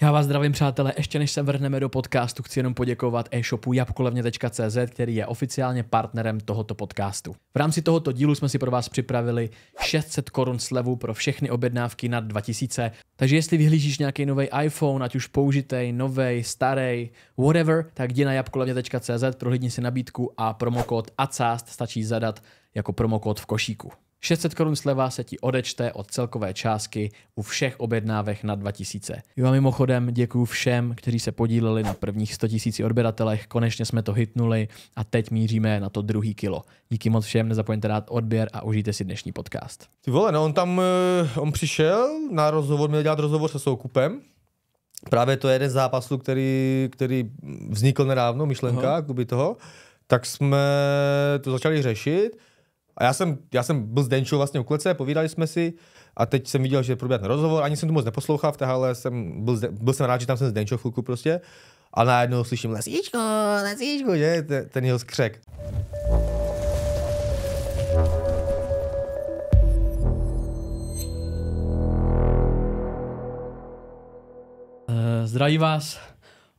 Já vás zdravím, přátelé. Ještě než se vrhneme do podcastu, chci jenom poděkovat e-shopu jabkolevně.cz, který je oficiálně partnerem tohoto podcastu. V rámci tohoto dílu jsme si pro vás připravili 600 korun slevu pro všechny objednávky nad 2000. Takže jestli vyhlížíš nějaký nový iPhone, ať už použitej, nový, starý, whatever, tak jdi na jabkolevně.cz, prohlídni si nabídku a promokód ACAST stačí zadat jako promokód v košíku. 600 korun sleva se ti odečte od celkové částky u všech objednávek na 2000. Jo a mimochodem děkuji všem, kteří se podíleli na prvních 100 000 odběratelech, konečně jsme to hitnuli a teď míříme na to druhý kilo. Díky moc všem, nezapomeňte dát odběr a užijte si dnešní podcast. Ty vole, no on tam, eh, on přišel na rozhovor, měl dělat rozhovor se soukupem, Právě to je jeden zápas, zápasů, který, který vznikl nedávno, myšlenka, Aha. toho, tak jsme to začali řešit a já jsem, já jsem byl s Denčou vlastně u klece, povídali jsme si a teď jsem viděl, že probíhá ten rozhovor, ani jsem to moc neposlouchal v ale jsem byl, byl jsem rád, že tam jsem s Denčou chvilku prostě. A najednou slyším lesíčko, lesíčko, že? Ten jeho skřek. Eh, zdraví vás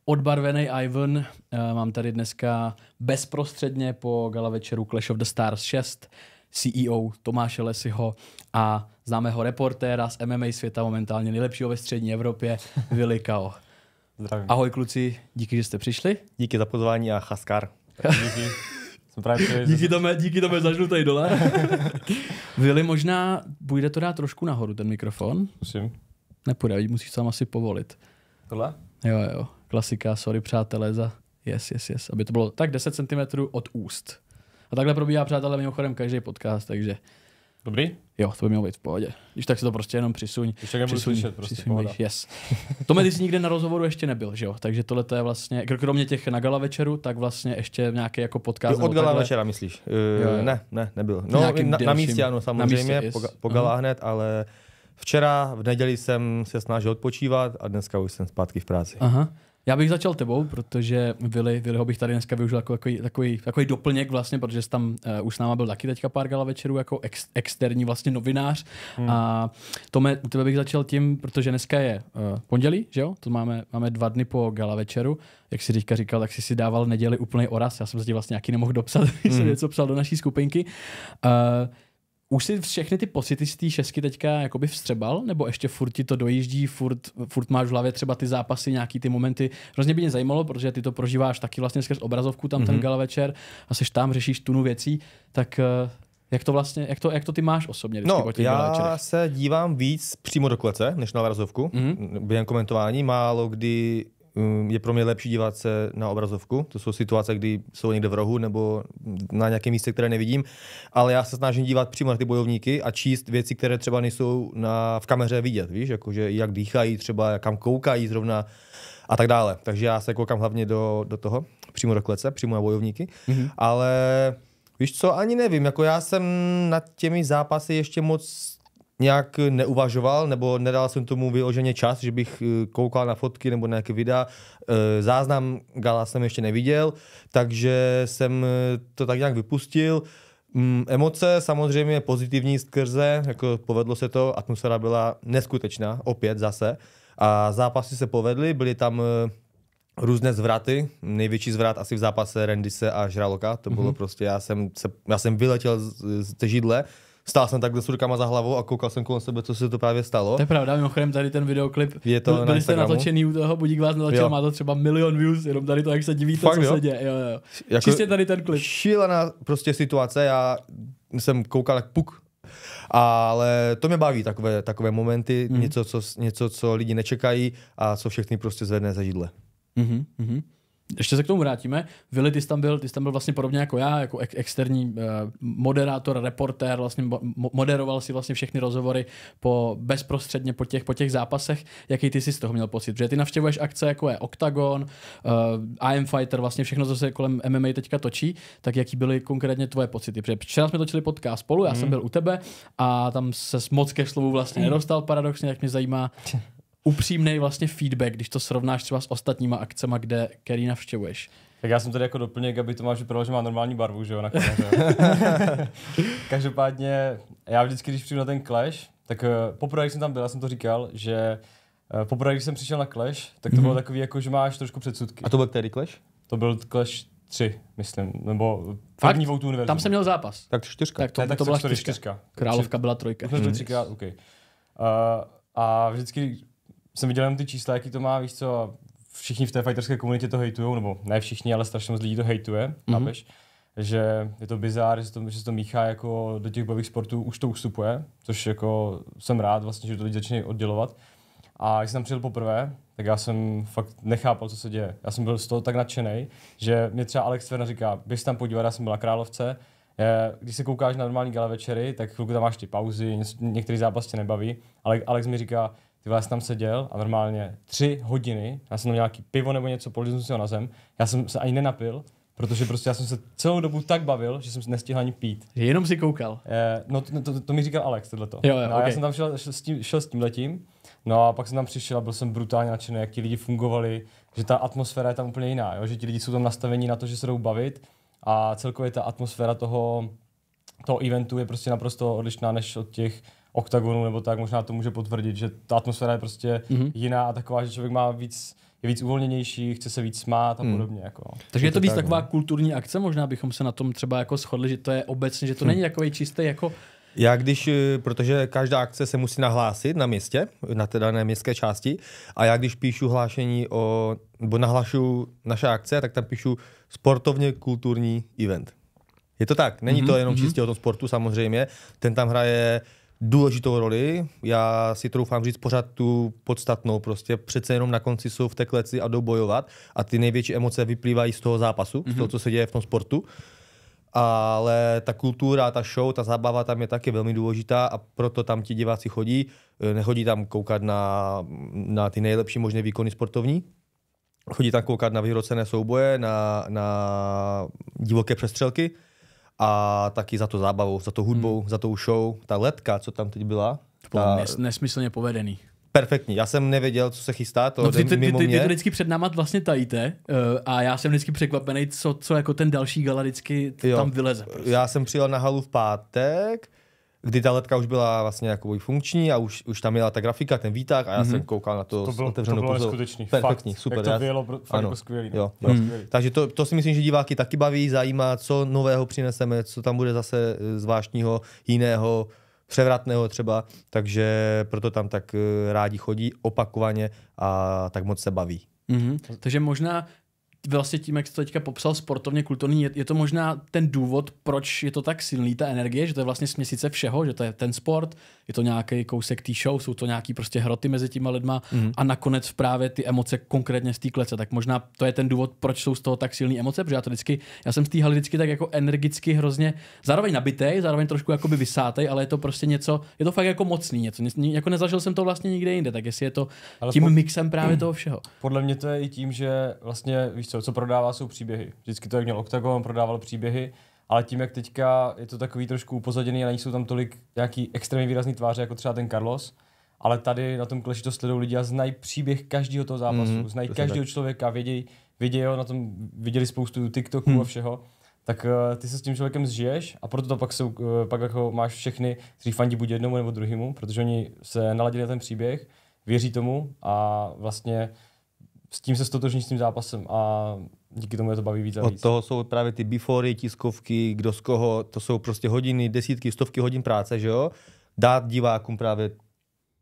odbarvený Ivan. Eh, mám tady dneska bezprostředně po gala večeru Clash of the Stars 6 CEO Tomáše Lesiho a známého reportéra z MMA světa, momentálně nejlepšího ve střední Evropě, Vili Kao. Zdravím. Ahoj kluci, díky, že jste přišli. Díky za pozvání a chaskar. Díky. tomu, díky, tomu zažnu tady dole. Vili, možná bude to dát trošku nahoru ten mikrofon. Musím. Nepůjde, musíš sám asi povolit. Tohle? Jo, jo. Klasika, sorry přátelé za yes, yes, yes. Aby to bylo tak 10 cm od úst. A takhle probíhá, přátelé, mimochodem každý podcast, takže... Dobrý? Jo, to by mělo být v pohodě. Když tak si to prostě jenom přisuň. Když tak přisuň, slyšet, prostě přisuň bejš, yes. To mě nikde na rozhovoru ještě nebyl, že jo? Takže tohle je vlastně, kromě těch na gala večeru, tak vlastně ještě nějaký jako podcast. Jo, od gala takhle. večera myslíš? Uh, jo, jo. Eh, ne, ne, nebyl. No, na, dalším, na místě ano, samozřejmě, na místě, po, yes. po gala uh-huh. hned, ale včera v neděli jsem se snažil odpočívat a dneska už jsem zpátky v práci. Aha. Já bych začal tebou, protože Vili, Viliho bych tady dneska využil jako takový, takový, takový doplněk vlastně, protože jsi tam uh, už s náma byl taky teďka pár gala večerů jako ex, externí vlastně novinář. Hmm. A Tome, u tebe bych začal tím, protože dneska je uh, pondělí, že jo? To máme, máme dva dny po gala večeru. Jak si teďka říkal, tak jsi si dával neděli úplný oraz. Já jsem si vlastně nějaký nemohl dopsat, když hmm. jsem něco psal do naší skupinky. Uh, už si všechny ty pocity z té šesky teďka jakoby vstřebal, nebo ještě furt ti to dojíždí, furt, furt máš v hlavě třeba ty zápasy, nějaký ty momenty. Hrozně by mě zajímalo, protože ty to prožíváš taky vlastně skrz obrazovku tam mm-hmm. ten mhm. gala večer a seš tam, řešíš tunu věcí, tak eh, jak to vlastně, jak to, jak to ty máš osobně? No, já se dívám víc přímo do klece, než na obrazovku, mm-hmm. během komentování. Málo kdy Mm, je pro mě lepší dívat se na obrazovku. To jsou situace, kdy jsou někde v rohu nebo na nějakém místě, které nevidím. Ale já se snažím dívat přímo na ty bojovníky a číst věci, které třeba nejsou na, v kameře vidět. Víš, jakože jak dýchají, třeba kam koukají zrovna a tak dále. Takže já se koukám hlavně do, do toho, přímo do klece, přímo na bojovníky. Mm-hmm. Ale víš co, ani nevím, jako já jsem nad těmi zápasy ještě moc nějak neuvažoval, nebo nedal jsem tomu vyloženě čas, že bych eh, koukal na fotky nebo na nějaké videa. Eh, záznam gala jsem ještě neviděl, takže jsem eh, to tak nějak vypustil. Mm, emoce samozřejmě pozitivní skrze, jako povedlo se to, atmosféra byla neskutečná, opět zase. A zápasy se povedly, byly tam různé zvraty. Největší zvrat asi v zápase Rendise a Žraloka. To bylo mm-hmm. prostě, já jsem, se, já jsem vyletěl z, z té židle stál jsem tak s rukama za hlavou a koukal jsem kolem sebe, co se to právě stalo. To je pravda, mimochodem tady ten videoklip, je to byli na jste natočený u toho, budík vás natočil, má to třeba milion views, jenom tady to, jak se divíte, Fakt, co jo? se děje. Jo, jo. Jako Čistě tady ten klip. Šílená prostě situace, já jsem koukal jak puk ale to mě baví, takové, takové momenty, mm. něco, co, něco, co lidi nečekají a co všechny prostě zvedne za židle. mm-hmm ještě se k tomu vrátíme. Vili, ty jsi tam byl, ty jsi tam byl vlastně podobně jako já, jako ex- externí uh, moderátor, reportér, vlastně mo- moderoval si vlastně všechny rozhovory po, bezprostředně po těch, po těch zápasech. Jaký ty jsi z toho měl pocit? Že ty navštěvuješ akce, jako je Octagon, uh, I am Fighter, vlastně všechno, co se kolem MMA teďka točí, tak jaký byly konkrétně tvoje pocity? Protože včera jsme točili podcast spolu, já hmm. jsem byl u tebe a tam se moc ke slovu vlastně hmm. nedostal paradoxně, jak mě zajímá, upřímný vlastně feedback, když to srovnáš třeba s ostatníma akcema, kde, který navštěvuješ. Tak já jsem tady jako doplněk, aby to máš vypadalo, že má normální barvu, že jo, na Každopádně, já vždycky, když přijdu na ten Clash, tak eh, poprvé, když jsem tam byl, jsem to říkal, že eh, poprvé, když jsem přišel na Clash, tak to mm-hmm. bylo mhm. takový, jako, že máš trošku předsudky. A to byl který Clash? To byl Clash 3, myslím, nebo Fakt? první Vout Tam jsem měl zápas. Tak čtyřka. Tak to, ne, tak to byla čtyřka. čtyřka. Královka byla trojka. Hmm. Třikrát, okay. uh, a vždycky jsem viděl jenom ty čísla, jaký to má, víš co, a všichni v té fighterské komunitě to hejtujou, nebo ne všichni, ale strašně moc lidí to hejtuje, mhm. chápeš? Mm-hmm že je to bizár, že, to, že se to míchá jako do těch bojových sportů, už to ustupuje, což jako jsem rád vlastně, že to lidi začínají oddělovat. A když jsem tam přijel poprvé, tak já jsem fakt nechápal, co se děje. Já jsem byl z toho tak nadšený, že mě třeba Alex Ferna říká, běž tam podívat, já jsem byla Královce, když se koukáš na normální gala večery, tak chvilku tam máš ty pauzy, některý zápas tě nebaví, ale Alex mi říká, Vás jsem tam seděl a normálně tři hodiny, já jsem měl nějaký pivo nebo něco, poliznul si ho na zem, já jsem se ani nenapil, Protože prostě já jsem se celou dobu tak bavil, že jsem nestihl ani pít. Jenom si koukal. Je, eh, no to, to, to mi říkal Alex, Tohle to. Jo, jo, no, okay. Já jsem tam šel, šel, s tím, šel s tím letím, no a pak jsem tam přišel a byl jsem brutálně nadšený, jak ti lidi fungovali, že ta atmosféra je tam úplně jiná, jo? že ti lidi jsou tam nastavení na to, že se jdou bavit a celkově ta atmosféra toho, toho eventu je prostě naprosto odlišná než od těch oktagonu nebo tak, možná to může potvrdit, že ta atmosféra je prostě mm-hmm. jiná a taková, že člověk má víc je víc uvolněnější, chce se víc smát a podobně. Mhm. podobně. Jako. Takže je to, to víc tak, taková ne? No. kulturní akce, možná bychom se na tom třeba jako shodli, že to je obecně, že to není hm. takový čistý jako já když, eh, protože každá akce se musí nahlásit na městě, na té dané městské části, a já když píšu hlášení o, nebo nahlašu naše akce, tak tam píšu sportovně kulturní event. Je to tak, není mm-hmm. to mhm, jenom mhm. čistě mm-hmm. o tom sportu samozřejmě, ten tam hraje uh, důležitou roli. Já si troufám říct pořád tu podstatnou. Prostě přece jenom na konci jsou v té kleci a jdou bojovat a ty největší emoce vyplývají z toho zápasu, mm-hmm. z toho, mhm. co se děje v tom sportu. Ale ta kultura, ta show, ta zábava tam je taky velmi důležitá a proto tam ti diváci chodí. Eh, nechodí tam koukat na, na ty nejlepší možné výkony sportovní, chodí tam koukat na vyhrocené souboje, na, na divoké přestřelky, a taky za tu zábavu, za tu hudbou, hmm. za tou show. Ta letka, co tam teď byla. To bylo ta... nes, nesmyslně povedený. Perfektní, já jsem nevěděl, co se chystá, to no, ty, ty, mimo ty, ty, ty to vždycky před náma vlastně tajíte uh, a já jsem vždycky překvapený, co, co jako ten další galadický vždycky tam vyleze. Prostě. Já jsem přijel na halu v pátek, kdy ta letka už byla vlastně jako funkční a už, už tam byla ta grafika, ten výtah a já mm-hmm. jsem mhm. koukal na to, to bylo, otevřenou to bylo neskutečný, Perfektní, fakt. super. Jak to vyjelo, fakt ano. jako skvělý, no. jo, jo. Mm. Takže to, to si myslím, že diváky taky baví, zajímá, co nového přineseme, co tam bude zase eh, zvláštního, jiného, převratného třeba, takže proto tam tak eh, rádi chodí opakovaně a tak moc se baví. Mm-hmm. Takže možná vlastně tím, jak to teďka popsal sportovně, kulturní, je, je to možná ten důvod, proč je to tak silný, ta energie, že to je vlastně směsice všeho, že to je ten sport, je to nějaký kousek té show, jsou to nějaký prostě hroty mezi těma lidma mm. a nakonec právě ty emoce konkrétně z té klece. Tak možná to je ten důvod, proč jsou z toho tak silné emoce, protože já to vždycky, já jsem z té vždycky tak jako energicky hrozně, zároveň nabité, zároveň trošku jakoby vysátej, ale je to prostě něco, je to fakt jako mocný něco, jako nezažil jsem to vlastně nikde jinde, tak jestli je to ale tím po... mixem právě mm. toho všeho. Podle mě to je i tím, že vlastně víš co, co prodává, jsou příběhy. Vždycky to, jak měl Octagon, prodával příběhy, ale tím, jak teďka je to takový trošku upozaděný ale nejsou tam tolik nějaký extrémně výrazný tváře, jako třeba ten Carlos, ale tady na tom kleši to sledují lidi a znají příběh každého toho zápasu, mm, znají to každého tak. člověka, vědějí, vědějí ho, na tom viděli spoustu TikToků mm. a všeho, tak uh, ty se s tím člověkem zžiješ a proto to pak, jsou, uh, pak jako máš všechny, kteří fandí buď jednomu nebo druhému, protože oni se naladili na ten příběh, věří tomu a vlastně s tím se stotožní s tím zápasem a díky tomu je to baví víc a víc. Od toho jsou právě ty bifory, tiskovky, kdo z koho, to jsou prostě hodiny, desítky, stovky hodin práce, že jo? Dát divákům právě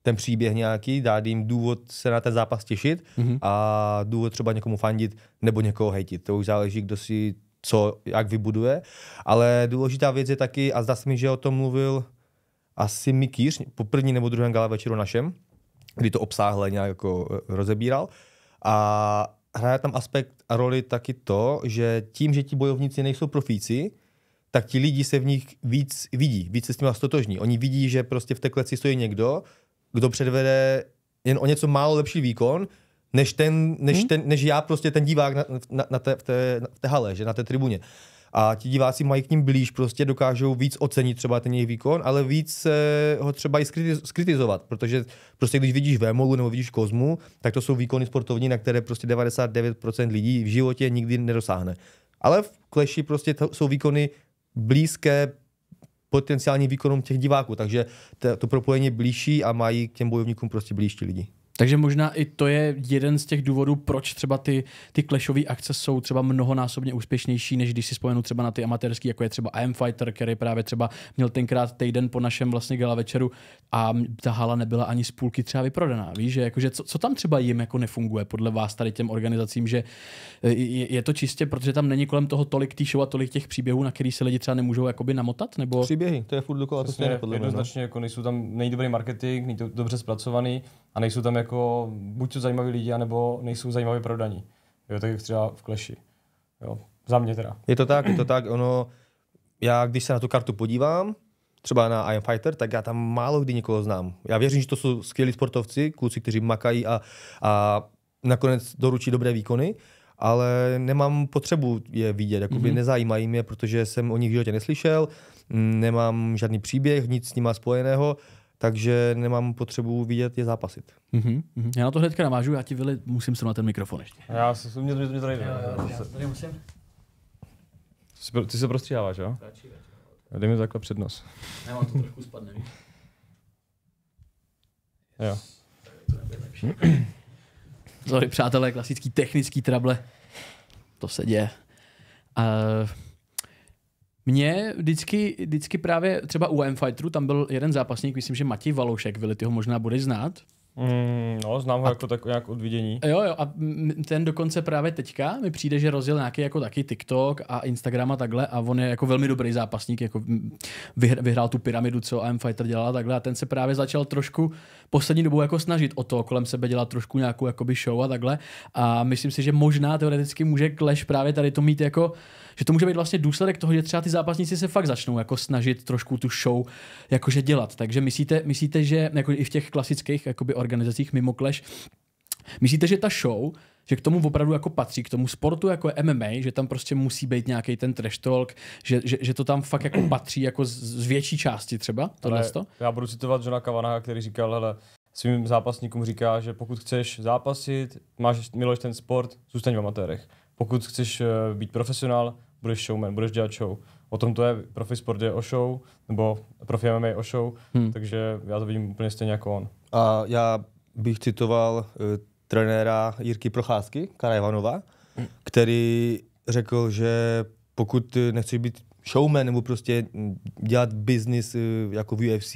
ten příběh nějaký, dát jim důvod se na ten zápas těšit mm-hmm. a důvod třeba někomu fandit nebo někoho hejtit. To už záleží, kdo si co, jak vybuduje. Ale důležitá věc je taky, a zdá se mi, že o tom mluvil asi Mikýř po první nebo druhém gala večeru našem, kdy to obsáhle nějak jako eh, rozebíral, a hraje tam aspekt a roli taky to, že tím, že ti bojovníci nejsou profíci, tak ti lidi se v nich víc vidí, víc se s nimi stotožní. Oni vidí, že prostě v té kleci stojí někdo, kdo předvede jen o něco málo lepší výkon, než, ten, než, hmm. ten, než já prostě ten divák na, na, na té, v, té, v té hale, že na té tribuně. Uh, a ti diváci mají k ním blíž, prostě dokážou víc ocenit třeba ten jejich výkon, ale víc ho třeba i skritizovat, protože prostě když vidíš Vémolu nebo vidíš Kozmu, tak to jsou výkony sportovní, na které prostě 99% lidí v životě nikdy nedosáhne. Ale v Clashi prostě to jsou výkony blízké potenciálním výkonům těch diváků, takže to propojení je blížší a mají k těm bojovníkům prostě blížší lidi. Takže možná i to je jeden z těch důvodů, proč třeba ty, ty clashové akce jsou třeba mnohonásobně úspěšnější, než když si vzpomenu třeba na ty amatérský, jako je třeba AM Fighter, který právě třeba měl tenkrát týden po našem vlastně gala večeru a ta hala nebyla ani z půlky třeba vyprodaná. Víš, že jakože co, co, tam třeba jim jako nefunguje podle vás tady těm organizacím, že e, je, je to čistě, protože tam není kolem toho tolik tý show a tolik těch příběhů, na který se lidi třeba nemůžou jakoby namotat? Nebo... Příběhy, to je furt dokola, to je podle no. jednoznačně, jako nejsou tam, není dobrý marketing, není to dobře zpracovaný a nejsou tam jako buď to zajímaví lidi, anebo nejsou zajímaví pro daní. Jo, tak jak třeba v Kleši. Jo, za mě teda. Je to tak, je to tak, ono, já když se na tu kartu podívám, třeba na I Am Fighter, tak já tam málo kdy někoho znám. Já věřím, že to jsou skvělí sportovci, kluci, kteří makají a, a nakonec doručí dobré výkony, ale nemám potřebu je vidět, jakoby mm-hmm. nezajímají mě, protože jsem o nich v životě neslyšel, nemám žádný příběh, nic s nima spojeného takže nemám potřebu vidět je zápasit. Mm-hmm. Já na to hnedka navážu, já ti Vili musím na ten mikrofon ještě. Já se, mě, mě, mě to Já, já, tady musím. Ty se prostříháváš, jo? Radši, radši. Dej mi takhle přednos. Já mám to trochu spadne, víš? Jo. Sorry, přátelé, klasický technický trable. To se děje. Uh, mě vždycky, vždycky právě třeba u M-Fighteru, tam byl jeden zápasník, myslím, že Matěj Valoušek, Vili, ty ho možná budeš znát. Mm, no, znám ho a, jako tak nějak od vidění. Jo, jo, a ten dokonce právě teďka mi přijde, že rozjel nějaký jako taky TikTok a Instagram a takhle a on je jako velmi dobrý zápasník, jako vyhr, vyhrál tu pyramidu, co AM Fighter dělala takhle a ten se právě začal trošku poslední dobou jako snažit o to, kolem sebe dělat trošku nějakou jakoby show a takhle. A myslím si, že možná teoreticky může Clash právě tady to mít jako, že to může být vlastně důsledek toho, že třeba ty zápasníci se fakt začnou jako snažit trošku tu show jakože dělat. Takže myslíte, myslíte že jako i v těch klasických jakoby organizacích mimo Clash, myslíte, že ta show že k tomu opravdu jako patří, k tomu sportu jako je MMA, že tam prostě musí být nějaký ten trash talk, že, že, že, to tam fakt jako patří jako z, z větší části třeba, tohle to. Já budu citovat Johna Kavanaha, který říkal, hele, svým zápasníkům říká, že pokud chceš zápasit, máš, miluješ ten sport, zůstaň v amatérech. Pokud chceš eh, být profesionál, budeš showman, budeš dělat show. O tom to je, profi sport je o show, nebo profi MMA je o show, hmm. takže já to vidím úplně stejně jako on. A já bych citoval eh, trenéra Jirky Procházky, Ivanova, který řekl, že pokud nechci být showman nebo prostě dělat business eh, jako v UFC,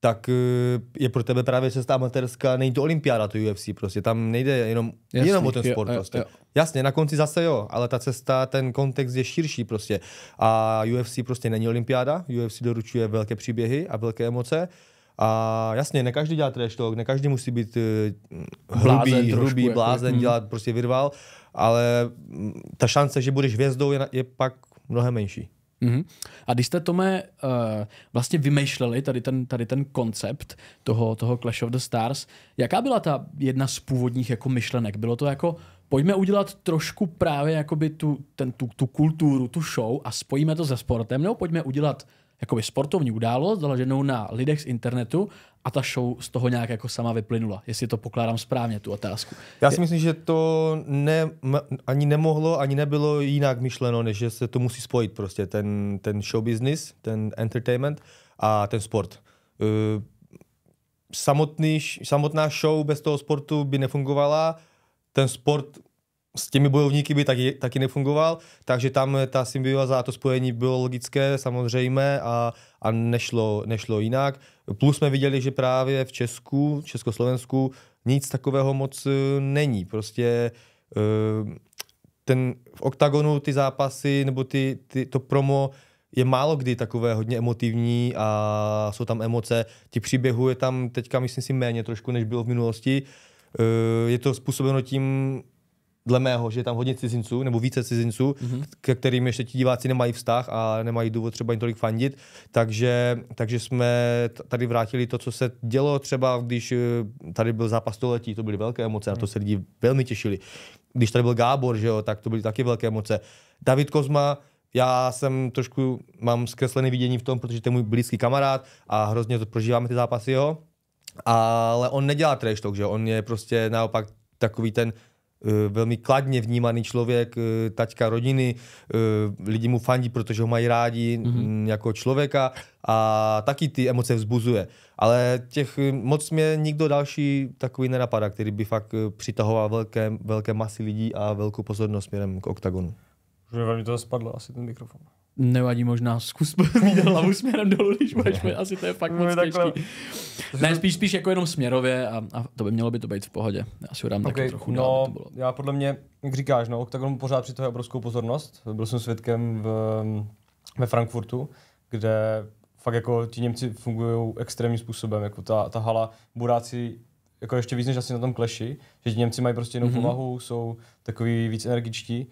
tak eh, je pro tebe právě cesta amatérská, není to olympiáda to UFC prostě, tam nejde jenom, Jasný, jenom o ten sport jo, prostě. Jo, Jasně, na konci zase jo, ale ta cesta, ten kontext je širší prostě. A UFC prostě není olympiáda, UFC doručuje velké příběhy a velké emoce, a jasně, ne každý dělá trash talk, ne každý musí být eh, hrubý, blázen, trošku, hrubý, jako, blázen, hmm. dělat prostě virval, ale mm, ta šance, že budeš hvězdou, je, je pak mnohem menší. Mm-hmm. A když jste, tomu uh, eh, vlastně vymýšleli tady ten, tady ten koncept toho, toho Clash of the Stars, jaká byla ta jedna z původních jako myšlenek? Bylo to jako, pojďme udělat trošku právě jakoby tu, ten, tu, tu kulturu, tu show a spojíme to se sportem, nebo pojďme udělat uh, jakoby sportovní událost, založenou na lidech z internetu a ta show z toho nějak jako sama vyplynula, jestli to pokládám správně, tu otázku. Já si myslím, že to ne, ani nemohlo, ani nebylo jinak myšleno, než že se to musí spojit prostě, ten, ten show business, ten entertainment a ten sport. E, samotný, samotná show bez toho sportu by nefungovala, ten sport s těmi bojovníky by taky, taky nefungoval, takže tam ta symbioza a to spojení bylo logické samozřejmě a, a nešlo, nešlo jinak. Plus jsme viděli, že právě v Česku, Československu nic takového moc e, není. Prostě e, ten v oktagonu ty zápasy nebo ty, ty, to promo je málo kdy takové hodně emotivní a jsou tam emoce. Ti příběhů je tam teďka, myslím si, méně trošku, než bylo v minulosti. E, je to způsobeno tím, dle mého, že je tam hodně cizinců nebo více cizinců, mm-hmm. ke kterým ještě ti diváci nemají vztah a nemají důvod třeba jim tolik fandit. Takže, takže jsme tady vrátili to, co se dělo třeba, když eh, tady byl zápas století, to byly velké emoce, mm. na to mhm. se lidi velmi těšili. Když tady byl Gábor, že jo, tak to byly taky velké emoce. David Kozma, já jsem trošku, mám zkreslené vidění v tom, protože to je můj blízký kamarád a hrozně to prožíváme ty zápasy jeho, ale on nedělá trash talk, že jo? on je prostě naopak takový ten Eh, velmi kladně vnímaný člověk, eh, taťka rodiny, eh, lidi mu fandí, protože ho mají rádi mm-hmm. jako člověka a taky ty emoce vzbuzuje. Ale těch moc mě nikdo další takový nenapadá, který by fakt přitahoval velké, velké masy lidí a velkou pozornost směrem k oktagonu. Už velmi to spadlo, asi ten mikrofon. Nevadí možná, zkus mít hlavu směrem dolů, když máš, asi to je fakt moc těžký. Ne, spíš, spíš jako jenom směrově a, a to by mělo by to být v pohodě. Já si ho dám okay, trochu no, dál, to bylo. Já podle mě, jak říkáš, no, tak on pořád přitahuje obrovskou pozornost. Byl jsem svědkem v, ve Frankfurtu, kde fakt jako ti Němci fungují extrémním způsobem, jako ta, ta hala, buráci jako ještě víc než asi na tom kleši, že ti Němci mají prostě jinou mm-hmm. povahu, jsou takový víc energičtí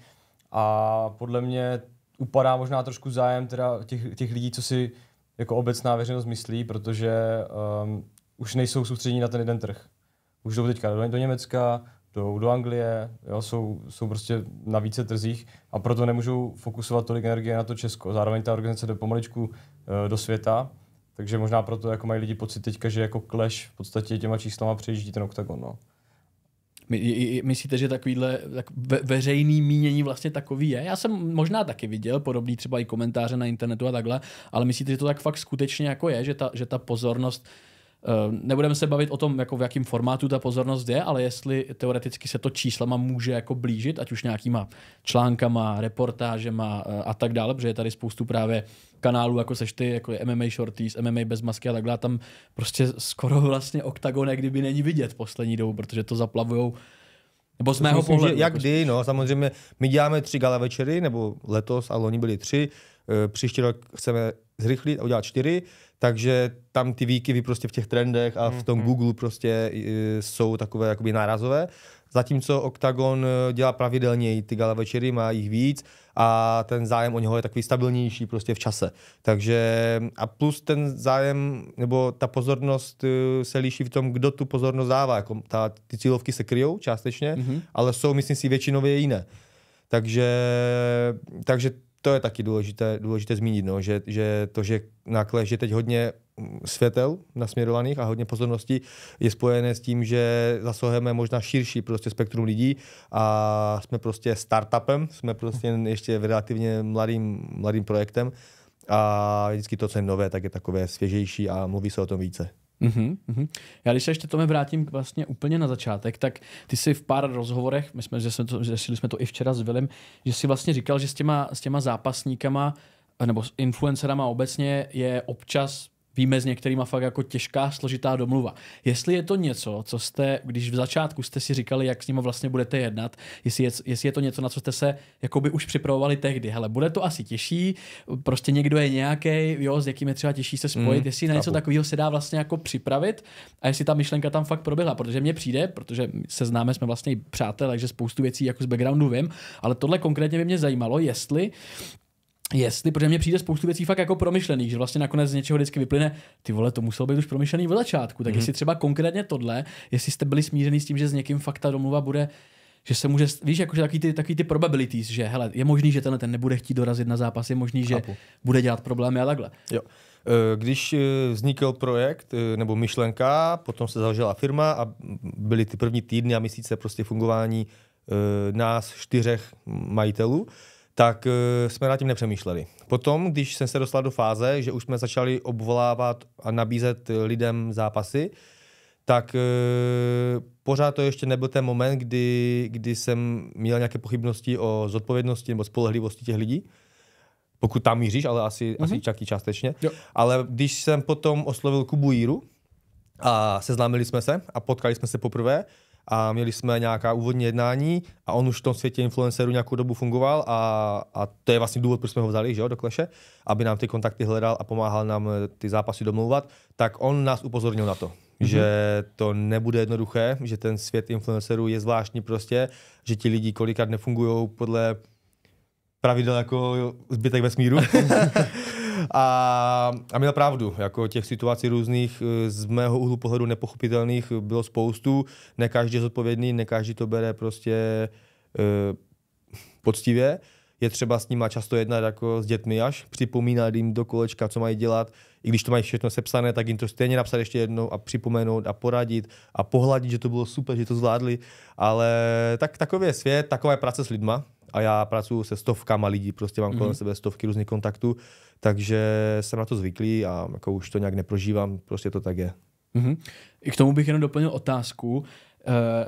a podle mě upadá možná trošku zájem teda těch, těch lidí, co si jako obecná veřejnost myslí, protože um, už nejsou soustředění na ten jeden trh. Už jdou teďka do, do Německa, jdou do Anglie, jo, jsou, jsou prostě na více trzích a proto nemůžou fokusovat tolik energie na to Česko. Zároveň ta organizace jde pomaličku uh, do světa, takže možná proto jako mají lidi pocit teďka, že jako clash v podstatě těma číslama přejíždí ten oktagon. No. My, myslíte, že takovýhle tak ve, veřejný mínění vlastně takový je? Já jsem možná taky viděl podobný třeba i komentáře na internetu a takhle, ale myslíte, že to tak fakt skutečně jako je, že ta, že ta pozornost Eh, nebudeme se bavit o tom, jako v jakém formátu ta pozornost je, ale jestli teoreticky se to číslama může jako blížit, ať už nějakýma článkama, reportážema eh, a tak dále, protože je tady spoustu právě kanálů, jako seš ty, jako je MMA Shorties, MMA bez masky a takhle, tam prostě skoro vlastně oktagon, jak kdyby není vidět poslední dobu, protože to zaplavujou nebo z mého myslím, pohledu. jak jako kdy, no, samozřejmě, my děláme tři gala večery, nebo letos ale oni byli tři, Eh, příští rok chceme zrychlit a udělat čtyři, takže tam ty výkyvy prostě v těch trendech a v tom mhm. Google prostě eh, jsou takové jakoby nárazové. Zatímco Octagon eh, dělá pravidelně ty gala večery, má jich víc a ten zájem o něho je takový stabilnější prostě v čase. Takže a plus ten zájem nebo ta pozornost se líší v tom, kdo tu pozornost dává. Jako ta, ty cílovky se kryjou částečně, mm-hmm. ale jsou, myslím si, většinově jiné. Takže, takže to je taky důležité, důležité zmínit, no, že, že to, že náklež je teď hodně mm, světel nasměrovaných a hodně pozornosti je spojené s tím, že zasahujeme možná širší prostě spektrum lidí a jsme prostě startupem, jsme prostě hm. ještě relativně mladým, mladým projektem a vždycky to, co je nové, tak je takové svěžejší a mluví se o tom více. Mm-hmm, Já když se ještě tome vrátím vlastně úplně na začátek, tak ty si v pár rozhovorech, my jsme, že jsme to, řešili jsme to i včera s Vilem, že si vlastně říkal, že s těma, s těma zápasníkama nebo s influencerama obecně je občas víme s některýma fakt jako těžká, složitá domluva. Jestli je to něco, co jste, když v začátku jste si říkali, jak s nimi vlastně budete jednat, jestli je, jestli je to něco, na co jste se jakoby už připravovali tehdy, hele, bude to asi těžší, prostě někdo je nějaký, jo, s jakým je třeba těžší se spojit, mm, jestli na něco takového se dá vlastně jako připravit a jestli ta myšlenka tam fakt proběhla, protože mě přijde, protože se známe, jsme vlastně i takže spoustu věcí jako z backgroundu vím, ale tohle konkrétně by mě zajímalo, jestli jestli, protože mně přijde spoustu věcí fakt jako promyšlených, že vlastně nakonec z něčeho vždycky vyplyne, ty vole, to muselo být už promyšlený od začátku, tak mm-hmm. jestli třeba konkrétně tohle, jestli jste byli smířený s tím, že s někým fakt ta domluva bude, že se může, víš, jakože takový ty, takový ty probabilities, že hele, je možný, že tenhle ten nebude chtít dorazit na zápas, je možný, že Chápu. bude dělat problémy a takhle. Jo. E, když e, vznikl projekt e, nebo myšlenka, potom se založila firma a byly ty první týdny a měsíce prostě fungování nás čtyřech majitelů, tak eh, jsme nad tím nepřemýšleli. Potom, když jsem se dostal do fáze, že už jsme začali obvolávat a nabízet lidem zápasy, tak eh, pořád to ještě nebyl ten moment, kdy, kdy jsem měl nějaké pochybnosti o zodpovědnosti nebo spolehlivosti těch lidí. Pokud tam míříš, ale asi, mm-hmm. asi čaký částečně. Jo. Ale když jsem potom oslovil Kubu Jíru a seznámili jsme se a potkali jsme se poprvé, a měli jsme nějaká úvodní jednání a on už v tom světě influencerů nějakou dobu fungoval a, a to je vlastně důvod, proč jsme ho vzali že jo, do kleše, aby nám ty kontakty hledal a pomáhal nám eh, ty zápasy domlouvat, tak on nás upozornil na to. Mm-hmm. že to nebude jednoduché, že ten svět influencerů je zvláštní prostě, že ti lidi kolikrát nefungují podle pravidel jako zbytek vesmíru. A, a měl pravdu, jako těch situací různých eh, z mého úhlu pohledu nepochopitelných eh, bylo spoustu. Ne každý je zodpovědný, ne každý to bere prostě eh, poctivě. Je třeba s nima často jednat jako s dětmi až, připomínat jim do kolečka, co mají dělat. I když to mají všechno sepsané, tak jim to stejně napsat ještě jednou a připomenout a poradit a pohladit, že to bylo super, že to zvládli. Ale tak takový je svět, taková je práce s lidma a já pracuji se stovkama lidí, prostě mám mm-hmm. kolem mhm. sebe stovky různých kontaktů takže jsem na to zvyklý a jako už to nějak neprožívám, prostě to tak je. Mm-hmm. I k tomu bych jenom doplnil otázku, uh,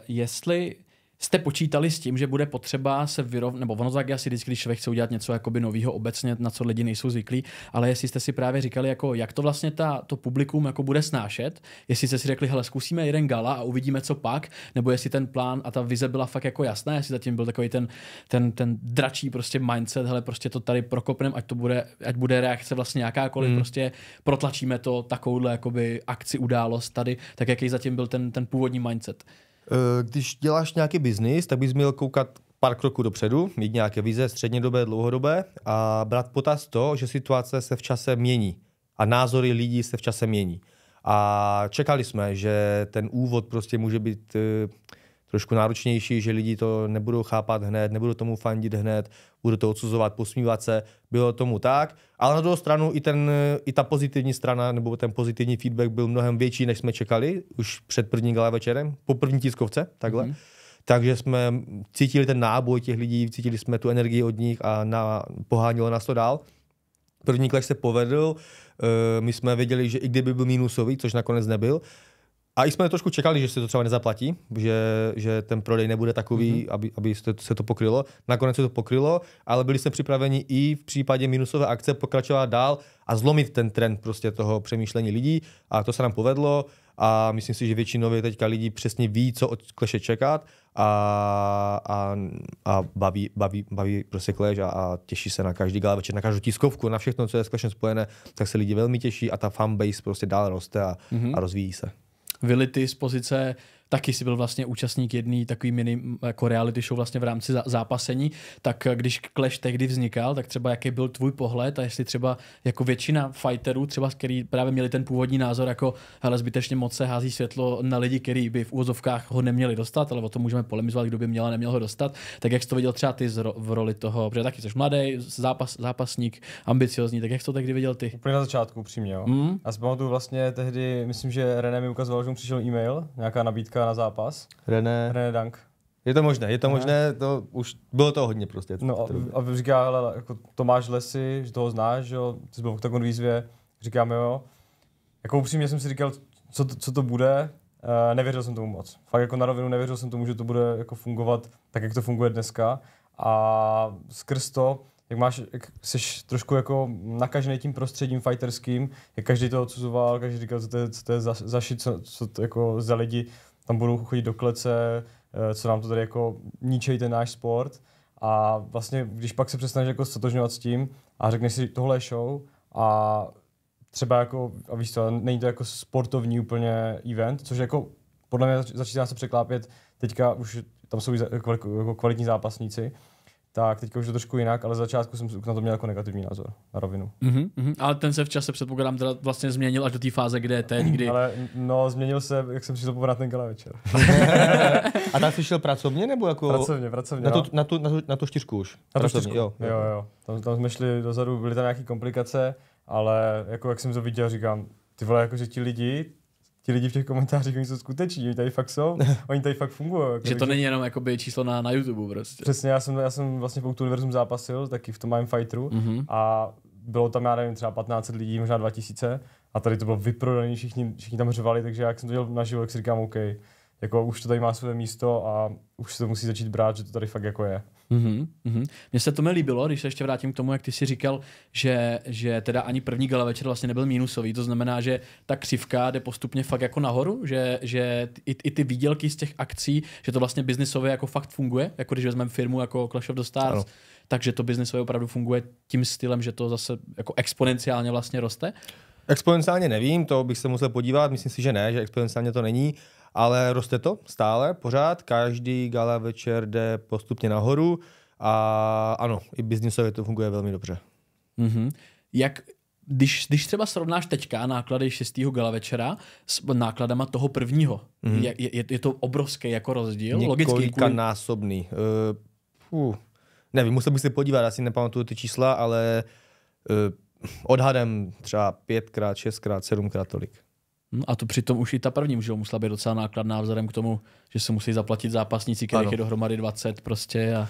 jestli jste počítali s tím, že bude potřeba se vyrovnat, nebo ono tak asi vždycky, když člověk chce udělat něco jakoby novýho obecně, na co lidi nejsou zvyklí, ale jestli jste si právě říkali, jako, jak to vlastně ta, to publikum jako bude snášet, jestli jste si řekli, hele, zkusíme jeden gala a uvidíme, co pak, nebo jestli ten plán a ta vize byla fakt jako jasná, jestli zatím byl takový ten, ten, ten dračí prostě mindset, hele, prostě to tady prokopneme ať to bude, ať bude reakce vlastně jakákoliv, hmm. prostě protlačíme to takovouhle jakoby akci, událost tady, tak jaký zatím byl ten, ten původní mindset. Eh, když děláš nějaký biznis, tak bys měl koukat pár kroků dopředu, mít nějaké vize střednědobé, dlouhodobé a brát potaz to, že situace se v čase mění a názory lidí se v čase mění. A čekali jsme, že ten úvod prostě může být eh, trošku náročnější, že lidi to nebudou chápat hned, nebudou tomu fandit hned, budou to odsuzovat, posmívat se, bylo tomu tak. Ale na druhou stranu i, ten, i ta pozitivní strana, nebo ten pozitivní feedback byl mnohem větší, než jsme čekali, už před první gala večerem, po první tiskovce, takhle. Mm-hmm. Takže jsme cítili ten náboj těch lidí, cítili jsme tu energii od nich a na, pohánilo nás to dál. První kleš se povedl, eh, my jsme věděli, že i kdyby byl mínusový, což nakonec nebyl, a i jsme trošku čekali, že se to třeba nezaplatí, že, že ten prodej nebude takový, mm-hmm. aby, aby se to pokrylo. Nakonec se to pokrylo, ale byli jsme připraveni i v případě minusové akce pokračovat dál a zlomit ten trend prostě toho přemýšlení lidí a to se nám povedlo a myslím si, že většinově teďka lidi přesně ví, co od kleše čekat a, a, a baví, baví, baví prostě kleš a, a těší se na každý gala večer, na každou tiskovku, na všechno, co je s klešem spojené, tak se lidi velmi těší a ta fanbase prostě dál roste a, mm-hmm. a rozvíjí se vylity z pozice taky si byl vlastně účastník jedné takový mini jako reality show vlastně v rámci zápasení, tak eh, když Clash tehdy vznikal, tak třeba jaký byl tvůj pohled a jestli třeba jako většina fighterů, třeba který právě měli ten původní názor jako hele, zbytečně moc se hází světlo na lidi, kteří by v úvozovkách ho neměli dostat, ale o tom můžeme polemizovat, kdo by měl a neměl ho dostat, tak jak jsi to viděl třeba ty ro- v roli toho, protože taky jsi mladý, zápas, zápasník, ambiciozní, tak jak jsi to tehdy viděl ty? Úplně na začátku, upřímně. Jo. Mm? A si pamatuju vlastně tehdy, myslím, že René mi ukazoval, že mu přišel e-mail, nějaká nabídka Danka na zápas. René. René Dank. Je to možné, je to ne. možné, to už bylo to hodně prostě. No a, a říká, ale jako Tomáš Lesy, že toho znáš, že jo, ty jsi byl v takové výzvě, říkáme jo. Jako upřímně jsem si říkal, co to, co to bude, Uh, nevěřil jsem tomu moc. Fakt jako na rovinu nevěřil jsem tomu, že to bude jako fungovat tak, jak to funguje dneska. A skrz to, jak máš, jak jsi trošku jako nakažený tím prostředím fighterským, jak každý to odsuzoval, každý říkal, co to je, co to je za, za šit, co, co to jako za lidi, tam budou chodit do klece, eh, co nám to tady jako ničej ten náš sport. A vlastně, když pak se přestaneš jako stotožňovat s tím a řekneš si, tohle je show a třeba jako, a víš to, není to jako sportovní úplně event, což jako podle mě začíná se překlápět, teďka už tam jsou jako kvalitní zápasníci, tak teďka už je to trošku jinak, ale začátku jsem na to měl jako negativní názor, na rovinu. Mm-hmm, mm-hmm. Ale ten se v čase předpokládám teda vlastně změnil až do té fáze, kde je teď, kdy... Ale no, změnil se, jak jsem přišel na ten gala večer. a tam jsi šel pracovně nebo jako... Pracovně, pracovně, Na tu, no. na tu, na tu, na tu čtyřku už. Na tu čtyřku, jo. jo, jo. Tam, tam jsme šli dozadu, byly tam nějaké komplikace, ale jako jak jsem to viděl, říkám, ty vole, jakože ti lidi, ti lidi v těch komentářích, oni jsou skuteční, oni tady fakt jsou, oni tady fakt fungují. Jako, že to není jenom jakoby číslo na, na YouTube prostě. Přesně, já jsem, já jsem vlastně po univerzum zápasil, taky v tom Mime Fighteru mm-hmm. a bylo tam, já nevím, třeba 15 lidí, možná 2000 a tady to bylo vyprodaný, všichni, všichni tam řvali, takže jak jsem to dělal naživo, tak si říkám, OK, jako už to tady má své místo a už se to musí začít brát, že to tady fakt jako je. Mm-hmm, mm-hmm. Mně se to mi líbilo, když se ještě vrátím k tomu, jak ty si říkal, že, že teda ani první gala večer vlastně nebyl mínusový, to znamená, že ta křivka jde postupně fakt jako nahoru, že, že i, i ty výdělky z těch akcí, že to vlastně biznisově jako fakt funguje, jako když vezmeme firmu jako Clash of the Stars, ano. takže to biznisově opravdu funguje tím stylem, že to zase jako exponenciálně vlastně roste. Exponenciálně nevím, to bych se musel podívat, myslím si, že ne, že exponenciálně to není, ale roste to stále, pořád. Každý gala večer jde postupně nahoru a ano, i biznisově to funguje velmi dobře. Mm-hmm. Jak, když, když třeba srovnáš teďka náklady šestého gala večera s nákladama toho prvního, mm. je, je, je to obrovský jako rozdíl? Několika násobný. uh, nevím, musel bych se podívat, asi nepamatuju ty čísla, ale uh, odhadem třeba pětkrát, šestkrát, sedmkrát tolik. Hm, a to přitom už i ta první že musela být docela nákladná vzhledem k tomu, že se musí zaplatit zápasníci, kterých ano. je dohromady 20 prostě. A...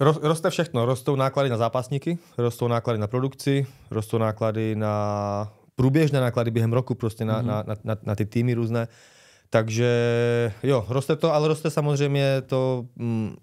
Roste všechno. Rostou náklady na zápasníky, rostou náklady na produkci, rostou náklady na průběžné náklady během roku prostě na, mm-hmm. na, na, na, na ty týmy různé. Takže jo, roste to, ale roste samozřejmě to mm,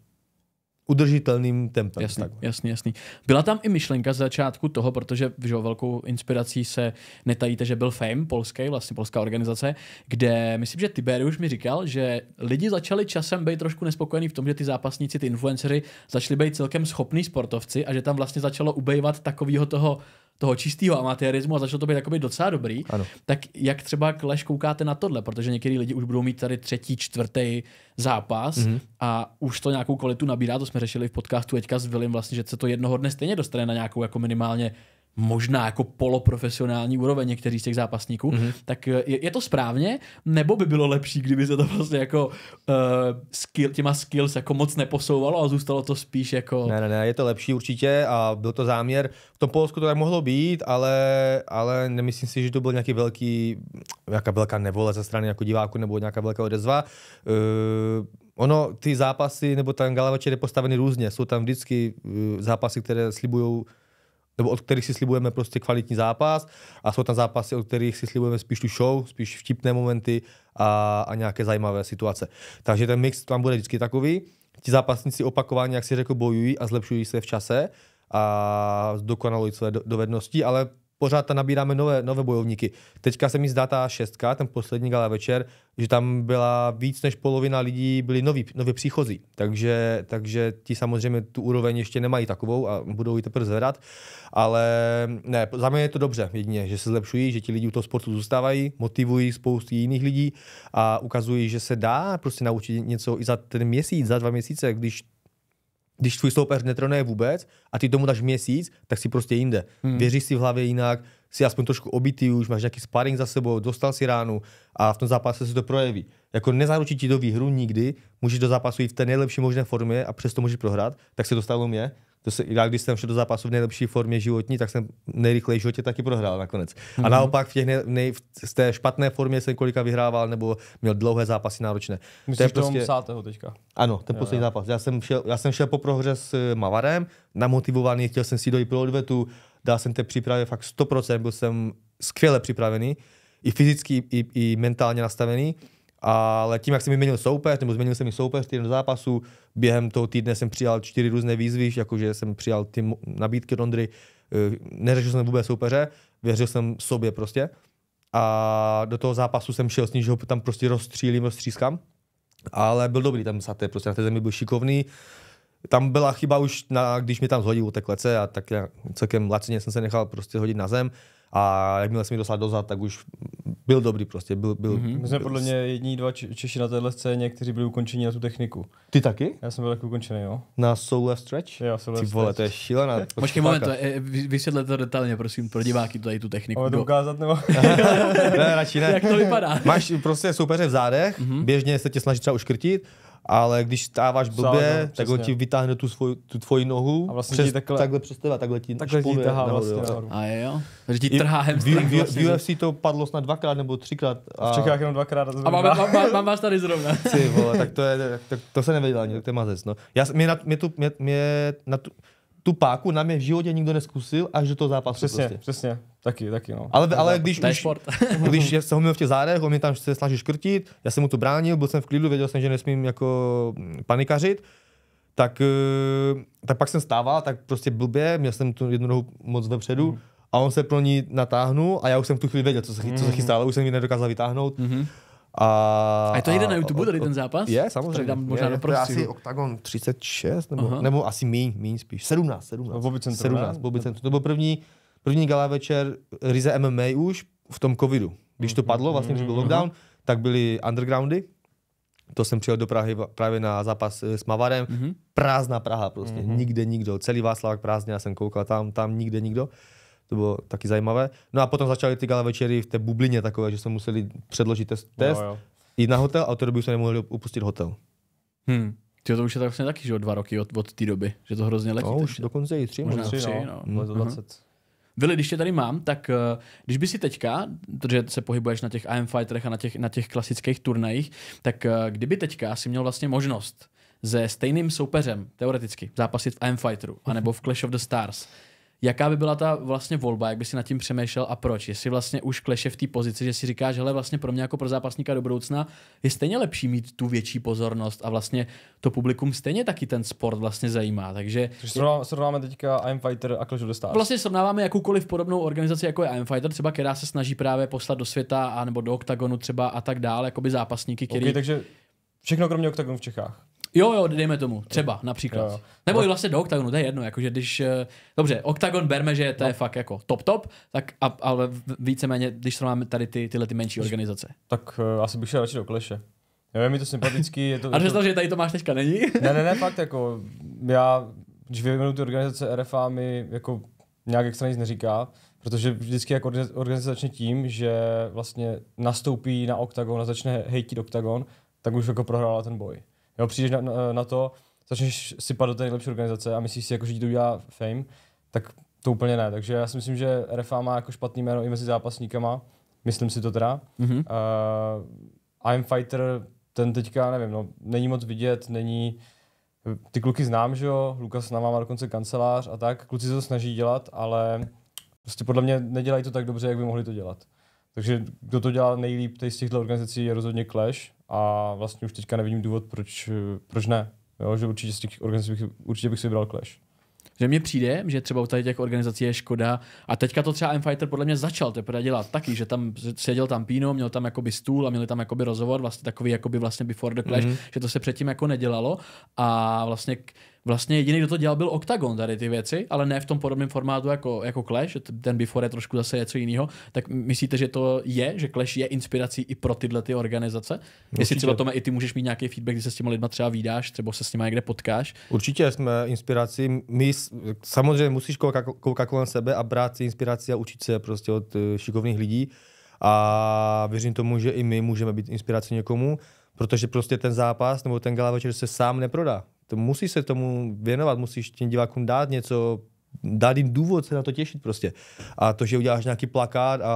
udržitelným tempem. Jasný, tak. jasný, jasný. Byla tam i myšlenka z začátku toho, protože že velkou inspirací se netajíte, že byl FAME, polský, vlastně polská organizace, kde myslím, že už mi říkal, že lidi začali časem být trošku nespokojení v tom, že ty zápasníci, ty influenceri začali být celkem schopní sportovci a že tam vlastně začalo ubejvat takového toho toho čistého amatérismu a začalo to být jakoby docela dobrý, ano. tak jak třeba Clash koukáte na tohle, protože některý lidi už budou mít tady třetí, čtvrtý zápas mm-hmm. a už to nějakou kvalitu nabírá, to jsme řešili v podcastu teďka s Vilim vlastně, že se to jednoho dne stejně dostane na nějakou jako minimálně možná jako poloprofesionální úroveň některých z těch zápasníků, mm-hmm. tak eh, je, je to správně, nebo by bylo lepší, kdyby se to vlastně jako uh, skill, těma skills jako moc neposouvalo a zůstalo to spíš jako... Ne, ne, ne, je to lepší určitě a byl to záměr. V tom Polsku to tak mohlo být, ale, ale nemyslím si, že to byl nějaký velký, nějaká velká nevole ze strany jako diváku nebo nějaká velká odezva. Uh, ono, ty zápasy nebo ten galavačer je postavený různě. Jsou tam vždycky zápasy, které slibují nebo od kterých si slibujeme prostě kvalitní zápas a jsou tam zápasy, od kterých si slibujeme spíš tu show, spíš vtipné momenty a, a nějaké zajímavé situace. Takže ten mix tam bude vždycky takový. Ti zápasníci opakovaně jak si řekl, bojují a zlepšují se v čase a dokonalují své dovednosti, ale pořád tam nabíráme nové, nové bojovníky. Teďka se mi zdá ta šestka, ten poslední gala večer, že tam byla víc než polovina lidí byli noví, nově příchozí, takže, takže ti samozřejmě tu úroveň ještě nemají takovou a budou ji teprve zvedat, ale ne, za mě je to dobře jedině, že se zlepšují, že ti lidi u toho sportu zůstávají, motivují spoustu jiných lidí a ukazují, že se dá prostě naučit něco i za ten měsíc, za dva měsíce, když když tvůj soupeř netrenuje vůbec a ty tomu dáš měsíc, tak si prostě jinde. Hmm. Věříš si v hlavě jinak, si aspoň trošku obitý, už máš nějaký sparring za sebou, dostal si ránu a v tom zápase se to projeví. Jako nezaručí ti do výhru nikdy, můžeš do zápasu jít v té nejlepší možné formě a přesto můžeš prohrát, tak se dostalo mě. To se, já když jsem šel do zápasu v nejlepší formě životní, tak jsem nejrychleji v životě taky prohrál nakonec. Mm-hmm. A mhm. naopak v, těch nej, nej, v té špatné formě jsem kolika vyhrával nebo měl dlouhé zápasy náročné. Myslíš to je prostě... psátého teďka? Ano, ten jo, poslední jo. zápas. Já jsem, šel, já jsem šel po prohře s eh, Mavarem, namotivovaný, chtěl jsem si dojít pro odvetu, dal jsem té přípravě fakt 100%, byl jsem skvěle připravený, i fyzicky, i, i mentálně nastavený ale tím, jak jsem vyměnil soupeř, nebo změnil jsem mi soupeř týden do zápasu, během toho týdne jsem přijal čtyři různé výzvy, jakože jsem přijal ty nabídky Londry, eh, neřešil jsem vůbec soupeře, věřil jsem sobě prostě. A do toho zápasu jsem šel s ním, že ho tam prostě rozstřílím, rozstřískám. Ale byl dobrý tam saté, prostě na té zemi byl šikovný. Tam byla chyba už, na, když mi tam zhodil u té klece a tak já celkem lacině jsem se nechal prostě hodit na zem a jakmile jsem mi dostal dozad, tak už byl dobrý prostě. Byl, byl, mm-hmm. My jsme podle mě jední, dva Češi na téhle scéně, kteří byli ukončeni na tu techniku. Ty taky? Já jsem byl taky ukončený, jo. Na Soul Stretch? Jo, Soul Ty vole, stretch. to je šílená. Prostě Počkej moment, to vysvětlete to detailně, prosím, pro diváky tady tu techniku. Ale to ukázat nebo? ne, radši ne. Jak to vypadá? Máš prostě soupeře v zádech, mm-hmm. běžně se tě snaží třeba uškrtit, ale když stáváš blbě, Zále, no, tak on ti vytáhne tu, svoj, tu tvoji nohu, a vlastně přes, takhle, takhle přes tebe, takhle ti takhle špůl, ti tahá nahoru, vlastně jo. A jo, takže ti trhá hamstring. V, v, UFC to padlo snad dvakrát nebo třikrát. A... V Čechách jenom dvakrát. A, mám, mám, mám, mám vás tady zrovna. Ty vole, tak to, je, tak, to se nevěděl ani, tak to je mazec. No. Já, mě, na, mě, tu, mě, mě na tu, tu páku na mě v životě nikdo neskusil, až do toho zápasu. Přesně, prostě. přesně. Taky, taky no. Ale, ale když, už, sport. když jsem ho měl v těch zádech, on mě tam se snaží škrtit, já jsem mu to bránil, byl jsem v klidu, věděl jsem, že nesmím jako mm, panikařit, tak, eh, tak pak jsem stával, tak prostě blbě, měl jsem tu jednu nohu moc vepředu mm. a on se pro ní natáhnul a já už jsem v tu chvíli věděl, co se, mm. co se mhm. chystá, ale už jsem ji nedokázal vytáhnout. Mm. A, a je to jeden na YouTube, tady ten zápas? Je, samozřejmě. Tady dám možná je, je, to je asi Octagon 36, nebo, nebo asi míň, míň spíš. 17, 17. Bobby Center, 17, Bobby Center. To byl první, první gala večer Rize MMA už v tom covidu. Když to mhm. padlo, vlastně, když byl mhm. lockdown, tak byly undergroundy, to jsem přijel do Prahy právě na zápas eh, s Mavarem. Mm-hmm. Prázdná Praha prostě, mm-hmm. nikde nikdo. Celý Václavák prázdně, já jsem koukal tam, tam nikde nikdo to bylo taky zajímavé. No a potom začaly ty gala večery v té bublině takové, že jsme museli předložit test, test jo, jo. jít na hotel a od té doby jsme nemohli upustit hotel. Hmm. Ty to už je tak vlastně taky, že dva roky od, od té doby, že to hrozně letí. No, už teď. dokonce i tři, možná tři, tři no. no. Hmm. 20. Vili, když tě tady mám, tak eh, když by si teďka, protože se pohybuješ na těch IM Fighterech a na těch, na těch klasických turnajích, tak eh, kdyby teďka si měl vlastně možnost se stejným soupeřem, teoreticky, zápasit v IM Fighteru, anebo v Clash of the Stars, jaká by byla ta vlastně volba, jak by si nad tím přemýšlel a proč? Jestli vlastně už kleše v té pozici, že si říkáš, hele, vlastně pro mě jako pro zápasníka do budoucna je stejně lepší mít tu větší pozornost a vlastně to publikum stejně taky ten sport vlastně zajímá. Takže srovnáváme, srovnáváme teďka I'm Fighter a Clash of the Stars. Vlastně srovnáváme jakoukoliv podobnou organizaci, jako je I'm Fighter, třeba která se snaží právě poslat do světa a nebo do oktagonu třeba a tak dále, jako by zápasníky, který... Okay, takže všechno kromě oktagonu v Čechách. Jo, jo, dejme tomu, třeba například. Jo, jo. Nebo i vlastně do OKTAGONu, to je jedno, jakože když, eh, dobře, OKTAGON berme, že to no. je fakt jako top top, tak a, ale víceméně, když to máme tady ty, tyhle ty menší organizace. Tak uh, asi bych šel radši do Kleše. Já vím, je to sympatický. Je to, a představ, to... že tady to máš teďka není? ne, ne, ne, fakt jako, já, když vyjmenu ty organizace RFA, mi jako nějak extra nic neříká, protože vždycky jako organizace začne tím, že vlastně nastoupí na OKTAGON a začne hejtit OKTAGON, tak už jako prohrála ten boj. Jo, přijdeš na, na, na to, začneš sypat do té nejlepší organizace a myslíš si, jako, že ti to udělá fame, tak to úplně ne. Takže já si myslím, že RFA má jako špatný jméno i mezi zápasníkama, myslím si to teda. Mm-hmm. Uh, I'm Fighter, ten teďka, nevím, no, není moc vidět, není... Ty kluky znám, že jo, Lukas na má dokonce kancelář a tak, kluci se to snaží dělat, ale prostě podle mě nedělají to tak dobře, jak by mohli to dělat. Takže kdo to dělá nejlíp z těchto organizací je rozhodně Clash a vlastně už teďka nevidím důvod, proč, proč ne. Jo, že určitě z těch organizací bych, určitě bych si vybral Clash. Že mně přijde, že třeba u tady těch organizací je škoda. A teďka to třeba M-Fighter podle mě začal teprve dělat taky, že tam seděl tam Pino, měl tam jakoby stůl a měli tam jakoby rozhovor, vlastně takový jakoby vlastně before the clash, mm-hmm. že to se předtím jako nedělalo. A vlastně vlastně jediný, kdo to dělal, byl Octagon tady ty věci, ale ne v tom podobném formátu jako, jako Clash, ten Before je trošku zase něco jiného. Tak myslíte, že to je, že Clash je inspirací i pro tyhle ty organizace? Určitě. Jestli třeba tome i ty můžeš mít nějaký feedback, když se s těma lidma třeba vydáš, třeba se s nimi někde potkáš? Určitě jsme inspirací. My samozřejmě musíš koukat, koukat kolem sebe a brát si inspiraci a učit se prostě od eh, šikovných lidí. A věřím tomu, že i my můžeme být inspirací někomu, protože prostě ten zápas nebo ten gala večer se sám neprodá to musíš se tomu věnovat, musíš těm divákům dát něco, dát jim důvod se na to těšit prostě. A to, že uděláš nějaký plakát a,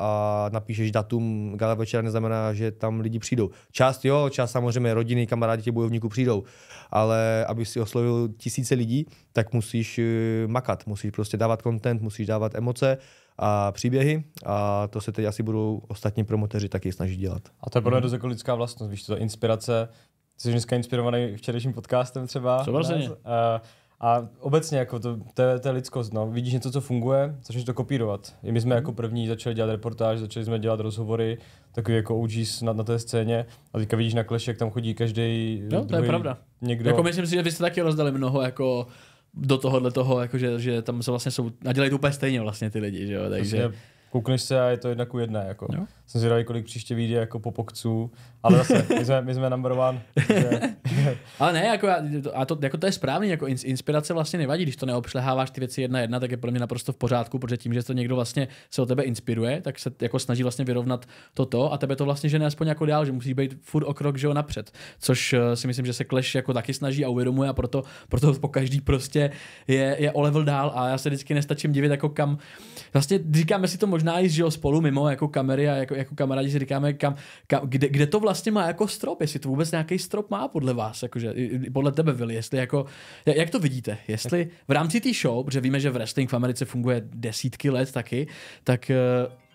a napíšeš datum gala večera, neznamená, že tam lidi přijdou. Část jo, část samozřejmě rodiny, kamarádi tě bojovníků přijdou, ale aby si oslovil tisíce lidí, tak musíš eh, makat, musíš prostě dávat content, musíš dávat emoce a příběhy a to se teď asi budou ostatní promoteři taky snažit dělat. A to je podle mě mhm. dost jako lidská vlastnost, víš, to inspirace, jsi dneska inspirovaný včerejším podcastem třeba. Samozřejmě. Vlastně? A, eh, a obecně jako to, to, je, to je lidskost, no. vidíš něco, co funguje, začneš to kopírovat. I my jsme jako mhm. první začali dělat reportáž, začali jsme dělat rozhovory, takový jako OGs na, na té scéně a teďka vidíš na jak tam chodí každý. No, druhý, to je pravda. Někdo. Jako myslím si, že vy jste taky rozdali mnoho jako do tohohle toho, jako že, že tam se vlastně jsou, a dělají to úplně stejně vlastně ty lidi, že jo, takže... koukneš se a je to jedna ku jedné, jako. Jo jsem zvědavý, kolik příště vyjde jako popokců, ale zase, my jsme, my jsme number one. Že... ale ne, jako, a to, jako to je správný, jako inspirace vlastně nevadí, když to neobšleháváš ty věci jedna jedna, tak je pro mě naprosto v pořádku, protože tím, že to někdo vlastně se o tebe inspiruje, tak se jako snaží vlastně vyrovnat toto a tebe to vlastně žene aspoň jako dál, že musí být furt o krok, že jo, napřed, což eh, si myslím, že se Clash jako taky snaží a uvědomuje a proto, proto po každý prostě je, je o level dál a já se vždycky nestačím divit, jako kam, vlastně říkáme si to možná i, že jo, spolu mimo jako kamery a jako jako, jako kamarádi si říkáme, kam, kam, kde, kde, to vlastně má jako strop, jestli to vůbec nějaký strop má podle vás, jakože, podle tebe, Vili, jestli jako, jak to vidíte, jestli v rámci té show, protože víme, že wrestling v Americe funguje desítky let taky, tak eh,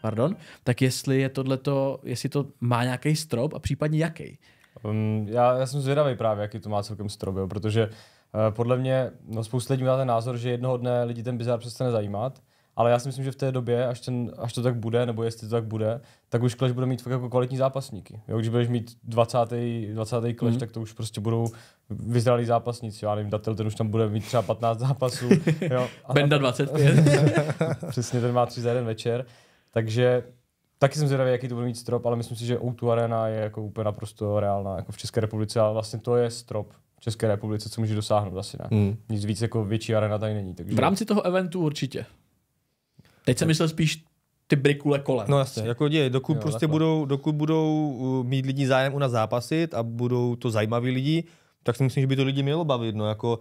pardon, tak jestli je tohleto, jestli to má nějaký strop a případně jaký? Um, já, já jsem zvědavý právě, jaký to má celkem strop, jo, protože eh, podle mě no, spousta lidí má ten názor, že jednoho dne lidi ten bizar přestane zajímat ale já si myslím, že v té době, až, ten, až to tak bude, nebo jestli to tak bude, tak už Clash bude mít fakt jako kvalitní zápasníky. Jo, když budeš mít 20. 20. Clash, mm-hmm. tak to už prostě budou vyzrálí zápasníci. Já nevím, Datel, ten už tam bude mít třeba 15 zápasů. Jo, a Benda 25. přesně, ten má 3 za jeden večer. Takže Taky jsem zvědavý, jaký to bude mít strop, ale myslím si, že O2 Arena je jako úplně naprosto reálná jako v České republice a vlastně to je strop v České republice, co může dosáhnout asi ne. Hmm. Nic víc jako větší arena tady není. Takže... V rámci toho eventu určitě. Teď jsem myslel spíš ty brikule kolem. No jasně, jako je, dokud jo, prostě takhle. budou, dokud budou uh, mít lidi zájem u nás zápasit a budou to zajímaví lidi, tak si myslím, že by to lidi mělo bavit, no jako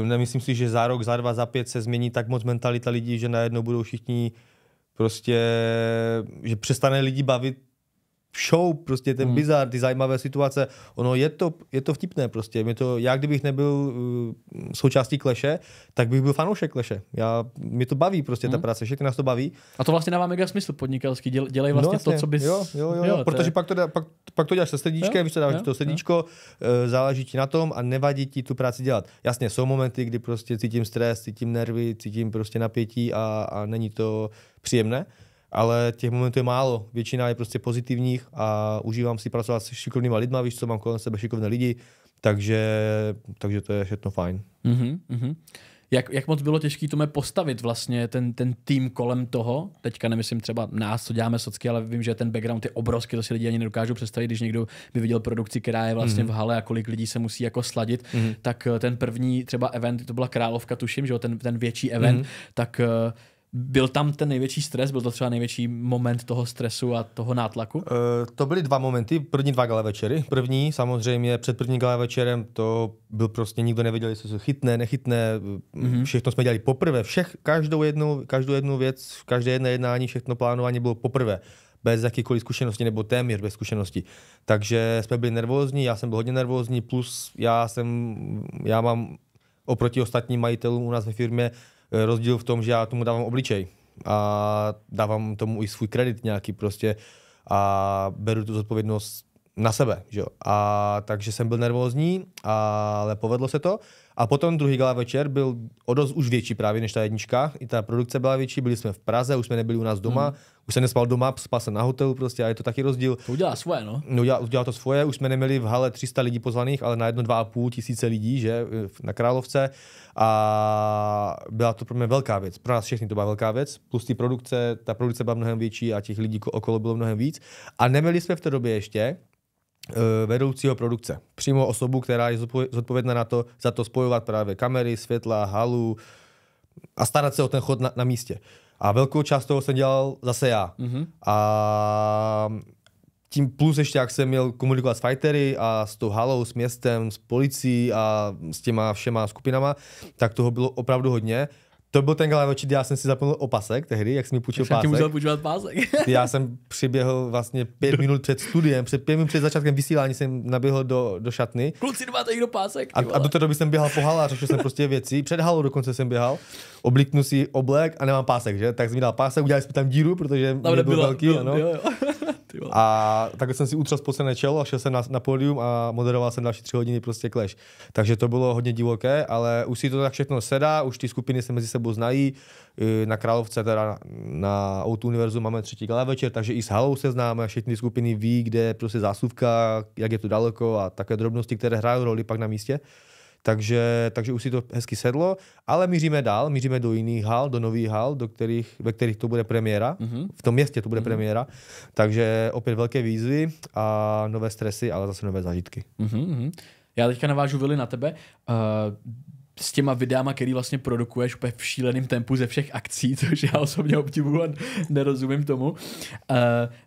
uh, nemyslím si, že za rok, za dva, za pět se změní tak moc mentalita lidí, že najednou budou všichni prostě, že přestane lidi bavit show, prostě ten hmm. bizar, ty zajímavé situace. Ono je to, je to vtipné prostě. Mě to, já kdybych nebyl uh, součástí kleše, tak bych byl fanoušek kleše. Já, mě to baví prostě hmm. ta práce, všechny nás to baví. A to vlastně dává mega smysl podnikalský, děl, dělej vlastně, no, vlastně to, co bys... Jo, jo, jo, jo protože je... pak, to, dá, pak, pak to děláš se srdíčkem, jo, to dáváš to srdíčko, jo. Eh, záleží ti na tom a nevadí ti tu práci dělat. Jasně, jsou momenty, kdy prostě cítím stres, cítím nervy, cítím prostě napětí a, a není to příjemné, ale těch momentů je málo. Většina je prostě pozitivních a užívám si pracovat s šikovnými lidmi, víš co, mám kolem sebe šikovné lidi, takže, takže to je všechno fajn. Mm-hmm, Jak, jak moc bylo těžké tomu postavit vlastně ten, ten tým kolem toho? Teďka nemyslím třeba nás, co děláme socky, ale vím, že ten background je obrovský, to si lidi ani nedokážu představit, když někdo by viděl produkci, která je vlastně mm. v hale a kolik lidí se musí jako sladit, mm. tak eh, ten první třeba event, to byla Královka, tuším, že jo, ten, ten větší event, mm. tak uh, byl tam ten největší stres, byl to třeba největší moment toho stresu a toho nátlaku? Uh, to byly dva momenty, první dva gala večery. První, samozřejmě před prvním gala večerem, to byl prostě nikdo nevěděl, jestli se chytne, nechytne. Mm-hmm. Všechno jsme dělali poprvé, všech, každou jednu, každou jednu věc, každé jedné jednání, všechno plánování bylo poprvé bez jakýkoliv zkušenosti nebo téměř bez zkušenosti. Takže jsme byli nervózní, já jsem byl hodně nervózní, plus já jsem, já mám oproti ostatním majitelům u nás ve firmě Eh, rozdíl v tom, že já tomu dávám obličej a dávám tomu i svůj kredit nějaký prostě a beru tu zodpovědnost na sebe, že jo. A takže jsem byl nervózní, ale povedlo se to. A potom druhý gala večer byl o dost už větší právě než ta jednička. I ta produkce byla větší, byli jsme v Praze, už jsme nebyli u nás doma, hmm. už jsem nespal doma, spal jsem na hotelu prostě a je to taky rozdíl. To udělá svoje, no. no udělá, udělá, to svoje, už jsme neměli v hale 300 lidí pozvaných, ale na jedno dva a půl tisíce lidí, že, na Královce. A byla to pro mě velká věc, pro nás všechny to byla velká věc, plus ty produkce, ta produkce byla mnohem větší a těch lidí okolo bylo mnohem víc. A neměli jsme v té době ještě, Eh, vedoucího produkce. Přímo osobu, která je zodpovědná na to, za to spojovat právě kamery, světla, halu a starat se o ten chod na, na místě. A velkou část toho jsem dělal zase já. Mm-hmm. A tím plus ještě, jak jsem měl komunikovat s fightery a s tou halou, s městem, s policií a s těma všema skupinama, tak toho bylo opravdu hodně. To byl ten galanočit, já jsem si zapnul opasek tehdy, jak jsem mi půjčil pásek. musel půjčovat pásek. já jsem přiběhl vlastně pět minut před studiem, před pět minut před začátkem vysílání jsem naběhl do, do šatny. Kluci, nemáte někdo pásek? A, a, do té doby jsem běhal po hale a řešil jsem prostě věci. Před halou dokonce jsem běhal, obliknu si oblek a nemám pásek, že? Tak jsem mi dal pásek, udělali jsme tam díru, protože tam byl velký. No. Bylo, ano. Jo, jo. A tak jsem si utřel spocené čelo a šel jsem na, na pódium a moderoval jsem další tři hodiny prostě clash. Takže to bylo hodně divoké, ale už si to tak všechno sedá, už ty skupiny se mezi sebou znají. Na Královce, teda na Out Univerzu máme třetí gala večer, takže i s Halou se známe, všechny skupiny ví, kde je prostě zásuvka, jak je to daleko a také drobnosti, které hrají roli pak na místě. Takže, takže už si to hezky sedlo, ale míříme dál, míříme do jiných hal, do nových hal, do kterých, ve kterých to bude premiéra, mm-hmm. v tom městě to bude mm-hmm. premiéra, takže opět velké výzvy a nové stresy, ale zase nové zážitky. Mm-hmm. Já teďka navážu Vili na tebe. Uh, s těma videama, který vlastně produkuješ úplně v šíleném tempu ze všech akcí, což já osobně obdivuju a nerozumím tomu. Uh,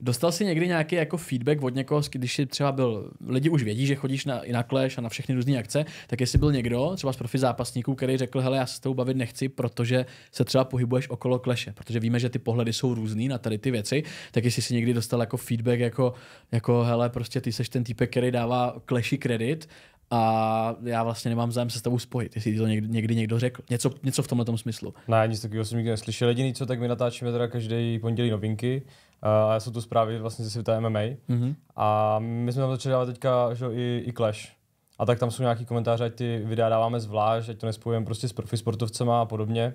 dostal jsi někdy nějaký jako feedback od někoho, když jsi třeba byl, lidi už vědí, že chodíš na, i na kleš a na všechny různé akce, tak jestli byl někdo, třeba z profi zápasníků, který řekl, hele, já se s tou bavit nechci, protože se třeba pohybuješ okolo kleše protože víme, že ty pohledy jsou různý na tady ty věci, tak jestli jsi někdy dostal jako feedback, jako, jako hele, prostě ty seš ten typ který dává kleši kredit a já vlastně nemám zájem se s tebou spojit, jestli to někdy, někdy někdo řekl. Něco, něco v tomhle smyslu. Ne, nic takového jsem nikdy neslyšel. Jediný co, tak my natáčíme teda každý pondělí novinky. A uh, jsou tu zprávy vlastně ze světa MMA. Mm-hmm. A my jsme tam začali dávat teďka že, i, i Clash. A tak tam jsou nějaký komentáře, ať ty videa dáváme zvlášť, ať to nespojujeme prostě s profi sportovcema a podobně.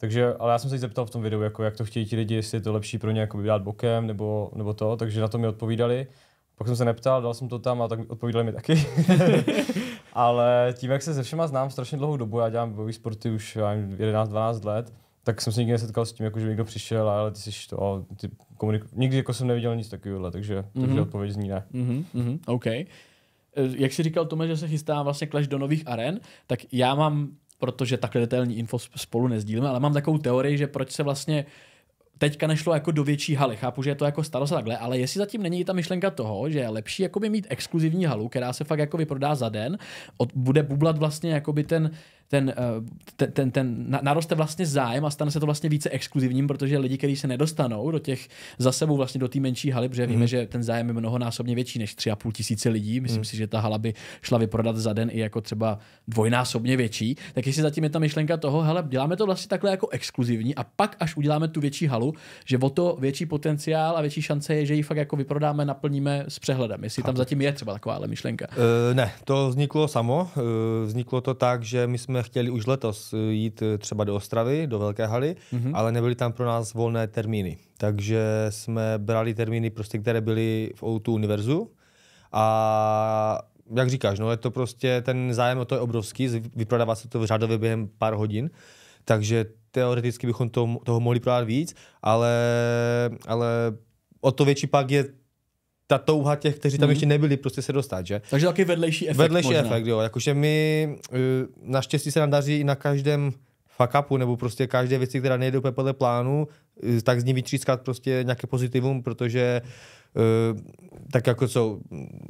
Takže, ale já jsem se zeptal v tom videu, jako jak to chtějí ti lidi, jestli je to lepší pro ně jako dát bokem nebo, nebo to, takže na to mi odpovídali. Pak jsem se neptal, dal jsem to tam a tak odpovídali mi taky. Ale tím, jak se se všema znám strašně dlouhou dobu, já dělám bojové sporty už 11-12 let, tak jsem se nikdy nesetkal s tím, jako že někdo přišel, ale ty jsi to, ty komunik... nikdy jako jsem neviděl nic takového, takže, mm-hmm. takže odpověď zní ne. Mm-hmm, mm-hmm, OK. E, jak jsi říkal tomu, že se chystá vlastně Clash do nových aren, tak já mám, protože takhle detailní info spolu nezdílíme, ale mám takovou teorii, že proč se vlastně uh, teďka nešlo jako do větší haly. Chápu, že je to jako starost takhle, ale jestli zatím není ta myšlenka toho, že je lepší jakoby mít exkluzivní halu, která se fakt jako vyprodá za den, od, bude bublat vlastně jakoby ten Eh, ten, ten, ten, ten naroste vlastně zájem a stane se to vlastně více exkluzivním, protože lidi, kteří se nedostanou do těch za sebou vlastně do té menší haly, protože mm. víme, mhm. že ten zájem je mnohonásobně větší než 3,5 tisíce lidí, myslím mm. si, že ta hala by šla vyprodat za den i jako třeba dvojnásobně větší, tak jestli zatím je ta myšlenka toho, hele, děláme to vlastně takhle jako exkluzivní a pak až uděláme tu větší halu, že o to větší potenciál a větší šance je, že ji fakt jako vyprodáme, naplníme s přehledem. Jestli tam zatím je třeba taková myšlenka. Uh, ne, to vzniklo samo. Uh, vzniklo to tak, že my jsme jsme chtěli už letos eh, jít eh, třeba do Ostravy, do Velké haly, mm-hmm. ale nebyly tam pro nás volné termíny. Takže jsme brali termíny, prostě, které byly v Outu Univerzu. A jak říkáš, no je to prostě, ten zájem o to je obrovský, vyprodává se to v řádově během pár hodin, takže teoreticky bychom toho, toho mohli prodat víc, ale, ale o to větší pak je ta touha těch, kteří tam hmm. ještě nebyli, prostě se dostat, že? Takže taky vedlejší efekt Vedlejší možná. efekt, jo. Jakože my eh, naštěstí se nám daří i na každém fuck upu, nebo prostě každé věci, která nejde úplně podle plánu, eh, tak z ní vytřískat prostě nějaké pozitivum, protože eh, tak jako co,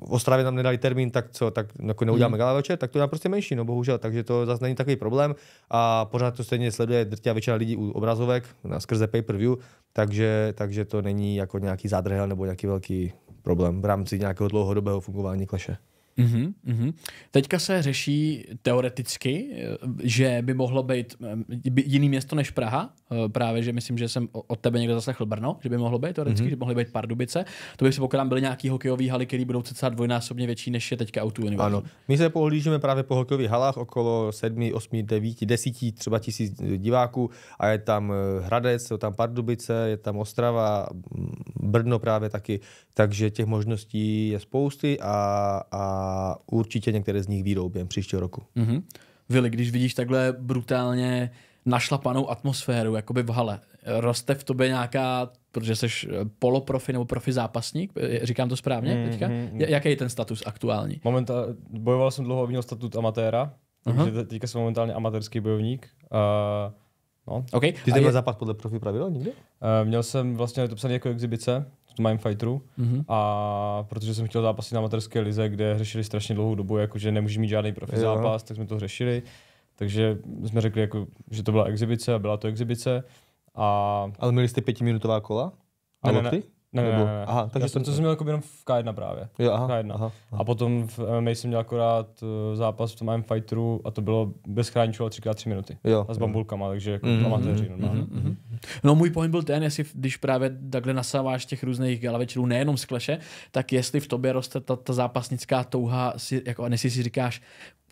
v Ostravě nám nedali termín, tak co, tak jako neuděláme hmm. gala večer, tak to je prostě menší, no bohužel, takže to zase není takový problém a pořád to stejně sleduje a většina lidí u obrazovek na skrze pay-per-view, takže, takže to není jako nějaký zádrhel nebo nějaký velký problém v rámci nějakého dlouhodobého fungování kleše? Mm-hmm, mm-hmm. Teďka se řeší teoreticky, eh, že by mohlo být eh, jiný město než Praha. Eh, právě, že myslím, že jsem od tebe někde zaslechl Brno, že by mohlo být teoreticky, mm-hmm. že by mohly být Pardubice. To by pokud pokládám byly nějaký hokejové haly, které budou cca dvojnásobně větší, než je teďka autu Ano, my se pohlížíme právě po hokejových halách okolo 7, 8, 9, 10 třeba tisíc diváků a je tam Hradec, jsou tam Pardubice, je tam Ostrava, mm, Brno právě taky, takže těch možností je spousty a, a určitě některé z nich výjdou během příštího roku. Mm-hmm. Vili, když vidíš takhle brutálně našlapanou atmosféru, jakoby v hale, roste v tobě nějaká, protože jsi eh, poloprofi nebo profi zápasník, eh, říkám to správně mm, teďka, mhm. jaký je ten status aktuální? Momentálně bojoval jsem dlouho, měl statut amatéra, uh-huh. takže teďka jsem momentálně amatérský bojovník. Uh, No. Okay. Ty jsi je... zápas podle profi pravidel nikdy? Uh, eh, měl jsem vlastně to psané jako exibice, Fighteru. mm-hmm. a protože jsem chtěl zápasit na materské lize, kde řešili strašně dlouhou dobu, jakože nemůže mít žádný profi zápas, tak jsme to řešili. Takže jsme řekli, jako, že to byla exibice a byla to exibice. A... Ale měli jste pětiminutová kola? A ne, ne, ne, ne, Nebo? ne, ne. Aha, takže já jsem to jsem měl jako jenom v K1 právě. Jo, aha, K1. Aha, aha. A potom v MMA eh, jsem měl akorát eh, zápas v tom I'm Fighteru a to bylo bez chráničů ale 3x3 minuty. Jo, a s bambulkama, jo. takže jako mm-hmm, amatéři mhm, normálně. Mm-hmm, mm-hmm. No můj point byl ten, jestli když právě takhle nasáváš těch různých gala večerů, nejenom z kleše, tak jestli v tobě roste ta, ta zápasnická touha, si, jako, a jestli si říkáš,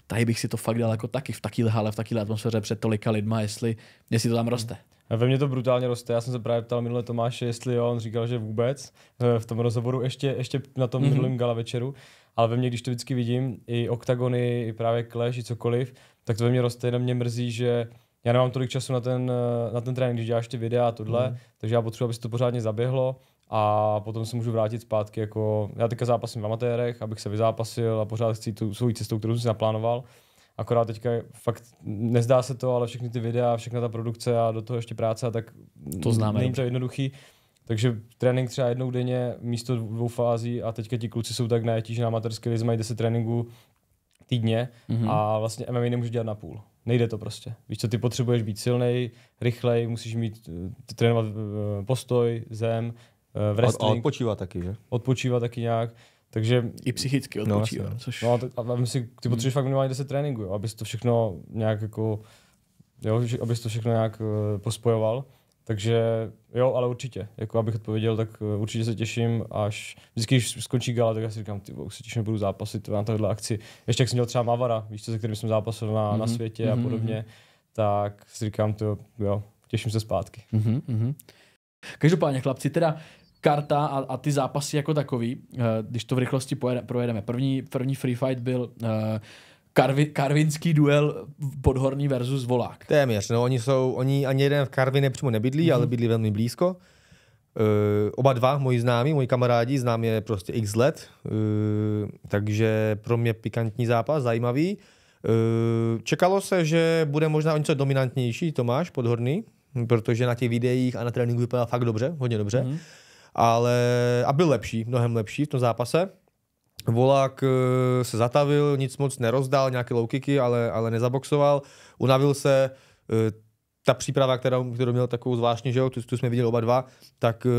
tady bych si to fakt dal jako taky v takýhle hale, v takýhle atmosféře před tolika lidma, jestli, jestli to tam roste. Ve mně to brutálně roste. Já jsem se právě ptal minule Tomáše, jestli jo, on říkal, že vůbec. Eh, v tom rozhovoru ještě, ještě na tom mm-hmm. gala večeru. Ale ve mně, když to vždycky vidím, i oktagony, i právě kleš, i cokoliv, tak to ve mně roste. Jenom mě mrzí, že já nemám tolik času na ten, eh, na ten trénink, když děláš ty videa a tohle, mm. takže já potřebuji, aby se to pořádně zaběhlo a potom se můžu vrátit zpátky jako, já teďka zápasím v amatérech, abych se vyzápasil a pořád chci tu svou cestou, kterou jsem si naplánoval, Akorát teďka fakt nezdá se to, ale všechny ty videa, všechna ta produkce a do toho ještě práce, tak to známe. Není to jednoduchý. Takže trénink třeba jednou denně, místo dvou fází a teďka ti kluci jsou tak najetí, že na amatérské lize mají 10 tréninků týdně mm-hmm. a vlastně MMA nemůže dělat na půl. Nejde to prostě. Víš co, ty potřebuješ být silný, rychlej, musíš mít eh, trénovat eh, postoj, zem, v eh, wrestling. A odpočívat taky, že? Odpočívat taky nějak. Takže, I psychicky no, odpočívá. No, což... no a, a myslím, ty potřebuješ hmm. fakt minimálně 10 tréninků, jo, abys to všechno nějak jako, jo, abys to všechno nějak uh, pospojoval. Takže jo, ale určitě. Jako abych odpověděl, tak eh, určitě se těším, až vždycky, když skončí gala, tak já si říkám, ty bo, se těším, budu zápasit na tohle akci. Ještě jak jsem měl třeba Mavara, víš co, se kterým jsem zápasil na, mm-hmm. na mhm, světě mm-hmm. a mhm, podobně, mhm. tak si říkám, to jo, těším se zpátky. Mm-hmm. Každopádně, chlapci, teda karta a, a ty zápasy jako takový, eh, když to v rychlosti pojede, projedeme. První, první free fight byl eh, Karvi, karvinský duel Podhorní versus Volák. Téměř, no oni jsou, oni ani jeden v Karvině přímo nebydlí, mm-hmm. ale bydlí velmi blízko. Uh, e, oba dva moji známí, moji kamarádi, znám je prostě x let, uh, e, takže pro mě pikantní zápas, zajímavý. Uh, e, čekalo se, že bude možná o něco dominantnější Tomáš Podhorný, protože na těch videích a na tréninku vypadá fakt dobře, hodně dobře. Mm-hmm ale a byl lepší, mnohem lepší v tom zápase. Volák eh, se zatavil, nic moc nerozdal, nějaké low kicky, ale, ale nezaboxoval, unavil se, eh, ta příprava, kterou, kterou měl takovou zvláštní, že jo, tu, tu jsme viděli oba dva, tak eh,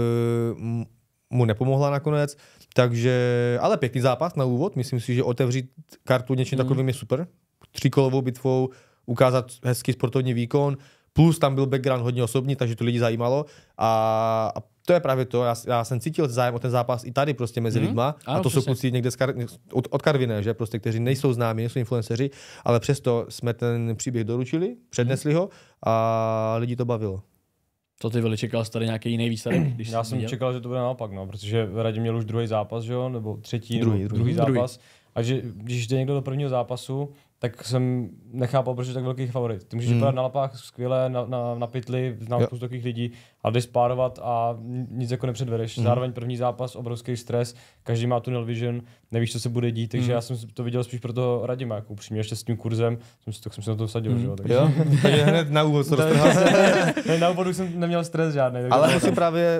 mu nepomohla nakonec, takže, ale pěkný zápas na úvod, myslím si, že otevřít kartu něčím mm. takovým je super, tříkolovou bitvou, ukázat hezký sportovní výkon, Plus tam byl background hodně osobní, takže to lidi zajímalo. A, a to je právě to, já, já jsem cítil zájem o ten zápas i tady prostě mezi mm. lidma. Ano, a to přesně. jsou kluci někde z Kar, od, od Karviné, že prostě, kteří nejsou známí, nejsou influenceři, ale přesto jsme ten příběh doručili, přednesli mm. ho a lidi to bavilo. To ty byli čekal tady nějaký jiný výsledek? Když já jsem viděl? čekal, že to bude naopak, no, protože Radě měl už druhý zápas, že jo, nebo třetí, druhý, druhý, druhý, zápas. Druhý a že, když jde někdo do prvního zápasu, tak jsem nechápal, proč je tak velký favorit. Ty můžeš hmm. vypadat na lapách skvěle, na, na, na pitli, znám spoustu takových lidí, ale jdeš spárovat a nic jako nepředvedeš. Hmm. Zároveň první zápas, obrovský stres, každý má tunnel vision, nevíš, co se bude dít, takže hmm. já jsem to viděl spíš pro toho Radima, jako upřímně, ještě s tím kurzem, jsem si, tak jsem se na to vsadil, Hmm. že jo. Takže... jo? takže hned na úvod se na úvodu jsem neměl stres žádný. Ale to si právě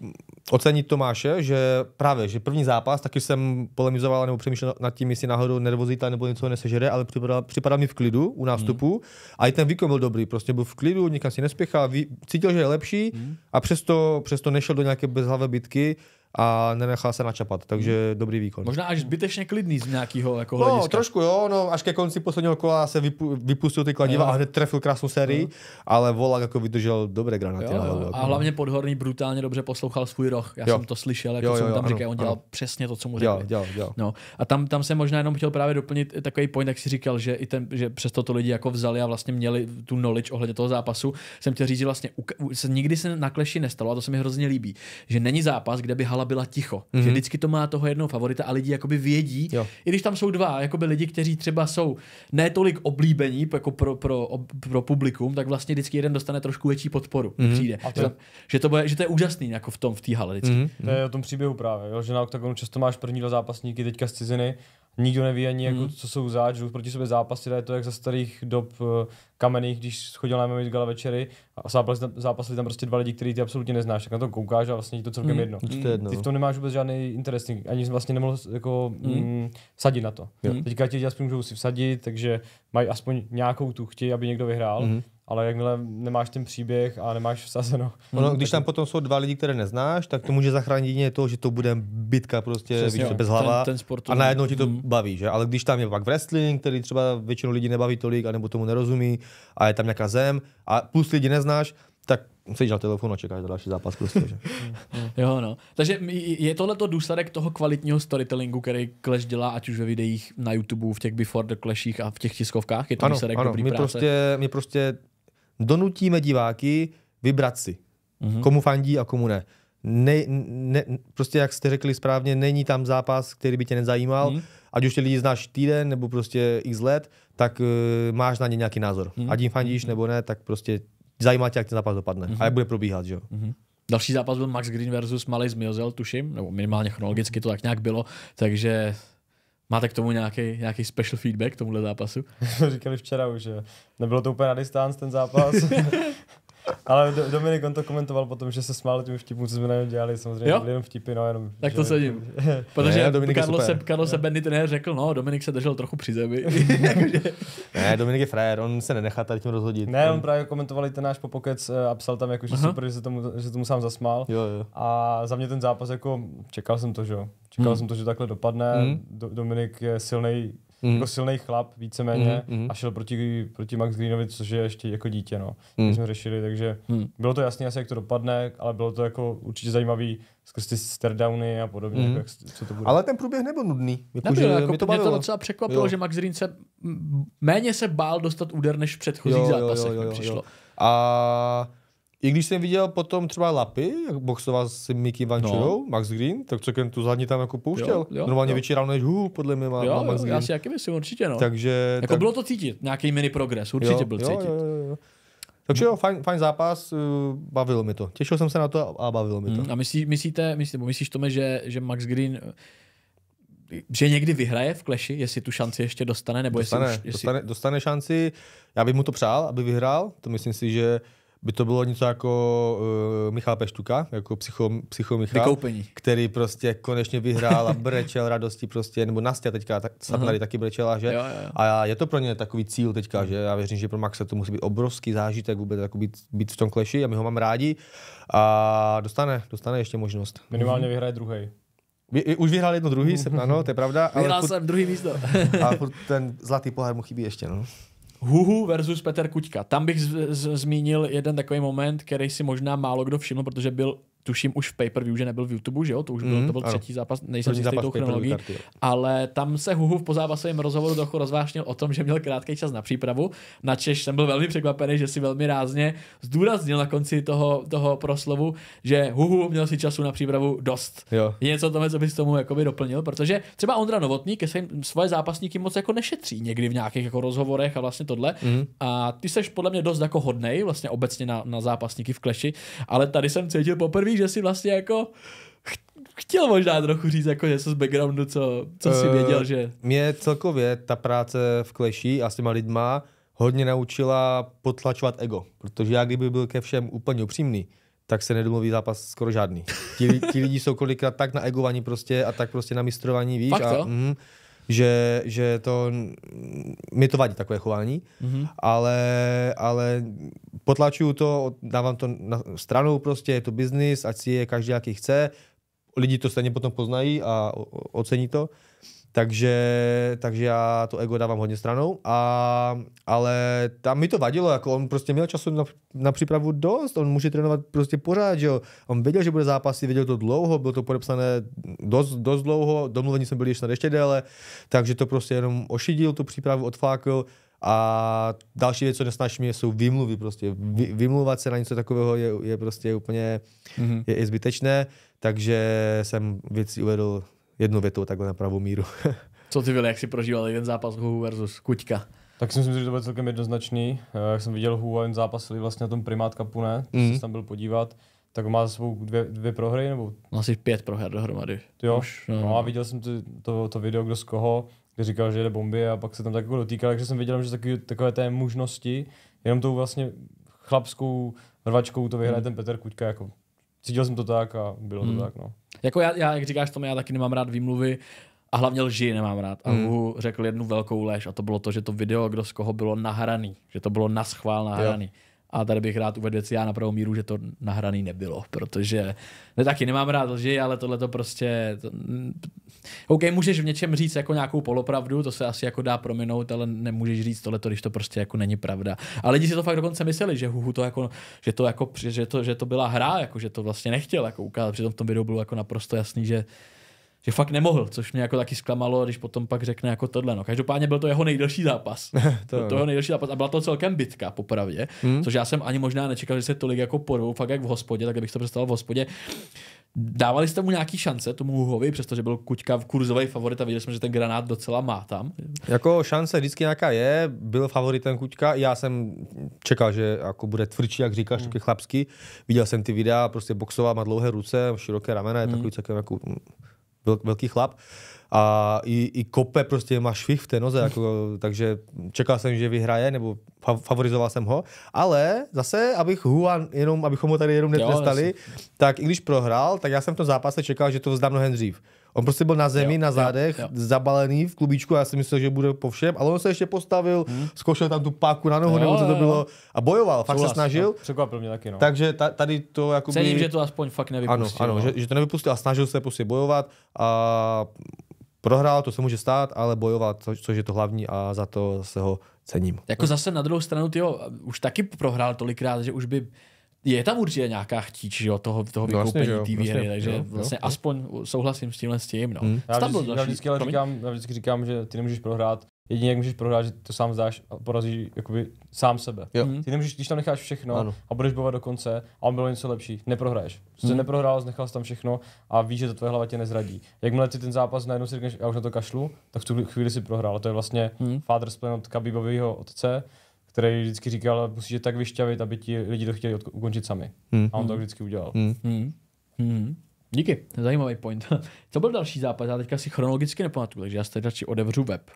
uh ocenit Tomáše, že právě, že první zápas, taky jsem polemizoval nebo přemýšlel nad tím, jestli náhodou nervozita nebo něco nesežere, ale připadal, připadal mi v klidu u nástupu hmm. a i ten výkon byl dobrý, prostě byl v klidu, nikam si nespěchal, cítil, že je lepší hmm. a přesto, přesto nešel do nějaké bezhlavé bitky, a nenechal se načapat, takže hmm. dobrý výkon. Možná až zbytečně klidný z nějakého jako No, hlediska. trošku jo, no, až ke konci posledního kola se vypu, vypustil ty kladiva jo. a hned trefil krásnou sérii, jo. ale Volak jako vydržel dobré granáty. Jo, jo. Jako, a no. hlavně Podhorný brutálně dobře poslouchal svůj roh, já jo. jsem to slyšel, jako jo, jo, co tam říká, on dělal ano. přesně to, co mu řekl. Dělal, dělal. No, a tam, tam jsem možná jenom chtěl právě doplnit takový point, jak si říkal, že, i ten, že přesto to lidi jako vzali a vlastně měli tu knowledge ohledně toho zápasu, jsem chtěl říct, že vlastně u, u, se, nikdy se na kleši nestalo a to se mi hrozně líbí, že není zápas, kde by hala byla ticho. Mm-hmm. Že vždycky to má toho jednoho favorita a lidi jakoby vědí, jo. i když tam jsou dva, jakoby lidi, kteří třeba jsou netolik oblíbení jako pro, pro, pro publikum, tak vlastně vždycky jeden dostane trošku větší podporu. Mm-hmm. Přijde. A to... Že, že, to bude, že to je úžasný jako v tom, v té hale vždycky. Mm-hmm. To je o tom příběhu právě, jo? že na Octagonu často máš první dva zápasníky teďka z ciziny Nikdo neví ani, hmm. co jsou záč, jdou proti sobě zápasy, je to jak za starých dob eh, kamenných, když chodil na MMA gala večery a zápasili tam, zápasili tam prostě dva lidi, který ty absolutně neznáš, tak na to koukáš a vlastně ti to celkem hmm. jedno. Hmm. Ty v no. tom nemáš vůbec žádný interesting, ani vlastně nemohl jako hmm. m, mm, sadit na to. Hmm. Teďka ti lidi aspoň můžou si vsadit, takže mají aspoň nějakou tu chtěj, aby někdo vyhrál. Mm-hmm. Ale jakmile nemáš ten příběh a nemáš vsazeno. Ono, když tam potom jsou dva lidi, které neznáš, tak to může zachránit jedině to, že to bude bitka prostě víš, to bez hlava ten, ten sportu, a najednou ti to mm. baví. Že? Ale když tam je pak wrestling, který třeba většinu lidí nebaví tolik, anebo tomu nerozumí, a je tam nějaká zem a plus lidi neznáš, tak sedíš na telefonu a čekáš další zápas prostě. Že? jo, no. Takže je tohle to důsledek toho kvalitního storytellingu, který Clash dělá, ať už ve videích na YouTube, v těch Before the Clashích a v těch tiskovkách? Je to ano, důsledek ano, dobrý my práce? Prostě, my prostě donutíme diváky vybrat si, mm-hmm. komu fandí a komu ne. Ne, ne. Prostě, jak jste řekli správně, není tam zápas, který by tě nezajímal. Mm. Ať už tě lidi znáš týden nebo prostě x let, tak uh, máš na ně nějaký názor. Mm. Ať jim fandíš mm. nebo ne, tak prostě zajímá tě, jak ten zápas dopadne mm-hmm. a jak mhm. bude probíhat, že jo. Mm-hmm. Další zápas byl Max Green versus Malice Miozel, tuším, nebo minimálně chronologicky to tak nějak bylo, takže máte k tomu nějaký, nějaký special feedback k tomuhle zápasu? Říkali včera už, že nebylo to úplně na distanc ten zápas. Ale Dominik, on to komentoval potom, že se smál těm vtipům, co jsme na něm dělali, samozřejmě byly jenom vtipy, no jenom. Tak to sedím. Protože no, Karlo, se, Karlo se Benny ten řekl, no, Dominik se držel trochu při zemi. ne, Dominik je frajer, on se nenechá tady tím rozhodit. Ne, on právě komentoval i ten náš popokec eh, a psal tam, jako, že Aha. super, že se, tomu, že se tomu sám zasmál. Jo, jo. A za mě ten zápas, jako čekal jsem to, že jo. Čekal hmm. jsem to, že takhle dopadne. Hmm. Do, Dominik je silný mm. jako silný chlap víceméně mm, mm. a šel proti, proti Max Greenovi, což je ještě jako dítě, no. Mm. jsme řešili, takže mm. bylo to jasné asi, jak to dopadne, ale bylo to jako určitě zajímavý skrz ty stardowny a podobně, mm. jako, jak, co to bude. Ale ten průběh nebyl nudný. Jako, nebyl, že, jako, jako mě, to mě to docela překvapilo, jo. že Max Green se méně se bál dostat úder než v předchozích jo, zápasech, jo, jo, jo, jo, jo, přišlo. Jo. A i když jsem viděl potom třeba Lapy, jak boxoval s Mickey Vančurou, no. Max Green, tak celkem tu zadní tam jako pouštěl. Jo, jo, Normálně větší než hů, podle mě má, jo, má Max jo, Green. Já si jaký myslím, určitě no. Takže, jako tak... bylo to cítit, nějaký mini progres, určitě jo, byl cítit. Jo, jo, jo. Takže jo, fajn, fajn zápas, eh, bavilo mi to. Těšil jsem se na to a bavilo mi to. Hmm, a myslí, myslíte, myslí, myslíš tomu, že, že Max Green eh, že někdy vyhraje v kleši, jestli tu šanci ještě dostane, nebo dostane, jestli, už, jestli... Dostane, dostane šanci, já bych mu to přál, aby vyhrál, to myslím si, že by to bylo něco jako uh, Michal Peštuka, jako psycho, psycho Michal, Vykoupení. který prostě konečně vyhrál a brečel radosti prostě, nebo Nastě. teďka tak, snad tady taky brečela, že? Jo, jo. A je to pro ně takový cíl teďka, že? Já věřím, že pro Maxe to musí být obrovský zážitek vůbec jako být, být v tom kleši a my ho mám rádi a dostane, dostane ještě možnost. Minimálně mhm. vyhraje druhý. Vy, už vyhrál jedno druhý, jsem, ano, to je pravda. Vyhrál ale furt, jsem druhý místo. a ten zlatý pohár mu chybí ještě, no. Huhu versus Petr Kuťka. Tam bych z- z- zmínil jeden takový moment, který si možná málo kdo všiml, protože byl tuším už v pay-per-view, že nebyl v YouTube, že jo? To už byl, mm, to byl ano. třetí zápas, nejsem jistý tou chronologií, ale tam se Huhu v pozápasovém rozhovoru trochu rozvášnil o tom, že měl krátký čas na přípravu. Na Češ jsem byl velmi překvapený, že si velmi rázně zdůraznil na konci toho, toho proslovu, že Huhu měl si času na přípravu dost. Jo. Je něco tomu, co bys tomu jakoby doplnil, protože třeba Ondra Novotný ke svým, svoje zápasníky moc jako nešetří někdy v nějakých jako rozhovorech a vlastně tohle. Mm. A ty seš podle mě dost jako hodnej vlastně obecně na, na zápasníky v kleši, ale tady jsem cítil poprvé, že si vlastně jako chtěl možná trochu říct jako něco z backgroundu, co, co si eh, věděl, že... Mě celkově ta práce v Kleší a s těma lidma hodně naučila potlačovat ego, protože já kdyby byl ke všem úplně upřímný, tak se nedomluví zápas skoro žádný. Ti, ti lidi jsou kolikrát tak na egovaní prostě a tak prostě na mistrovaní, víš? Fakt, a, že, že to, mi to vadí takové chování, mm-hmm. ale, ale potlačuju to, dávám to na stranu prostě, je to biznis, ať si je každý, jaký chce, lidi to stejně potom poznají a ocení to, takže, takže já to ego dávám hodně stranou, a, ale tam mi to vadilo, jako on prostě měl času na, na přípravu dost, on může trénovat prostě pořád, že jo. On věděl, že bude zápasy, věděl to dlouho, bylo to podepsané dost, dost dlouho, domluvení jsme byli snad na ještě déle, takže to prostě jenom ošidil tu přípravu, odflákl. A další věc, co nesnáším, jsou výmluvy prostě. Vy, vymluvat se na něco takového je, je prostě úplně mm-hmm. je, je zbytečné, takže jsem věci uvedl jednu větu takhle na pravou míru. Co ty byl, jak si prožíval ten zápas Hu versus Kuťka? Tak si myslím, že to bylo celkem jednoznačný. Eh, jak jsem viděl Hu a jen zápasili vlastně na tom Primát Cupu, ne? Mm. Mm-hmm. Jsem tam byl podívat tak má za sebou dvě, dvě prohry, nebo? asi pět proher dohromady. Jo, Už, no. no. a viděl jsem to, to, to video, kdo z koho, kde říkal, že jede bomby a pak se tam tak jako dotýkal, takže jsem viděl, že taky, takové té možnosti, jenom tou vlastně chlapskou rvačkou to vyhraje hmm. ten Petr Kuťka, jako cítil jsem to tak a bylo hmm. to mhm. tak, no. Jako já, já, jak říkáš tomu, já taky nemám rád výmluvy a hlavně lži nemám rád. A Huhu hmm. mm. řekl jednu velkou lež a to bylo to, že to video, kdo z koho bylo nahraný, že to bylo naschvál nahraný. Jo. A tady bych rád uvedl věci já na pravou míru, že to nahraný nebylo, protože ne, taky nemám rád lži, ale tohle to prostě... Mm, OK, můžeš v něčem říct jako nějakou polopravdu, to se asi jako dá prominout, ale nemůžeš říct tohle, když to prostě jako není pravda. A lidi si to fakt dokonce mysleli, že huhu to jako, že to jako, že to, že to byla hra, jako, že to vlastně nechtěl jako ukázat, přitom v tom videu bylo jako naprosto jasný, že že fakt nemohl, což mě jako taky zklamalo, když potom pak řekne jako tohle. No. Každopádně byl to jeho nejdelší zápas. to, byl to jeho nejdelší zápas a byla to celkem bitka, popravdě, hmm. což já jsem ani možná nečekal, že se tolik jako porvou, fakt jak v hospodě, tak bych to představil v hospodě. Dávali jste mu nějaký šance, tomu Huhovi, přestože byl Kuťka v kurzové favorit a viděli jsme, že ten granát docela má tam. Jako šance vždycky nějaká je, byl favoritem Kuťka, já jsem čekal, že jako bude tvrdší, jak říkáš, hmm. taky chlapsky. Viděl jsem ty videa, prostě boxová, má dlouhé ruce, široké ramena, je hmm. takový celkem jako velký chlap a i, i kope prostě má švih v té noze, jako, takže čekal jsem, že vyhraje, nebo favorizoval jsem ho, ale zase, abych Huan, jenom, abychom ho tady jenom netrestali, jo, tak i když prohrál, tak já jsem v tom zápase čekal, že to vzdá mnohem dřív. On prostě byl na zemi, jo, na zádech, jo, jo. zabalený v klubičku, já si myslel, že bude po všem, ale on se ještě postavil, hmm. zkoušel tam tu páku na nohu, jo, nebo co to bylo, a bojoval, fakt Souhlas, se snažil. No, překvapil mě taky, no. Takže ta, tady to jako. Cením, že to aspoň fakt nevypustil. Ano, ano no. že, že, to nevypustil a snažil se prostě bojovat a prohrál, to se může stát, ale bojovat, co, což je to hlavní a za to se ho cením. Jako zase na druhou stranu, ty už taky prohrál tolikrát, že už by je tam určitě nějaká chtíč jo, toho, toho no, vykoupení vlastně, té vlastně, vlastně, takže jo, vlastně jo, aspoň souhlasím s tímhle s tím. No. Hmm. Já, vždycky, já, vždycky, ale říkám, já vždycky říkám, že ty nemůžeš prohrát, jedině jak můžeš prohrát, že to sám zdáš a porazíš jakoby sám sebe. Jo. Hmm. Ty nemůžeš, když tam necháš všechno ano. a budeš bovat do konce a bylo něco lepší, neprohraješ. Jsi hmm. neprohrál, nechal jsi tam všechno a víš, že to tvoje hlava tě nezradí. Jakmile ty ten zápas najednou si řekneš, já už na to kašlu, tak v tu chvíli si prohrál. To je vlastně hmm. father splen od Kabibovýho otce, který vždycky říkal, musíš je tak vyšťavit, aby ti lidi to chtěli odko- ukončit sami. Hmm. A on to vždycky udělal. Hmm. Hmm. Hmm. Díky, zajímavý point. Co byl další zápas? Já teďka si chronologicky nepamatuju, takže já si tady radši odevřu web.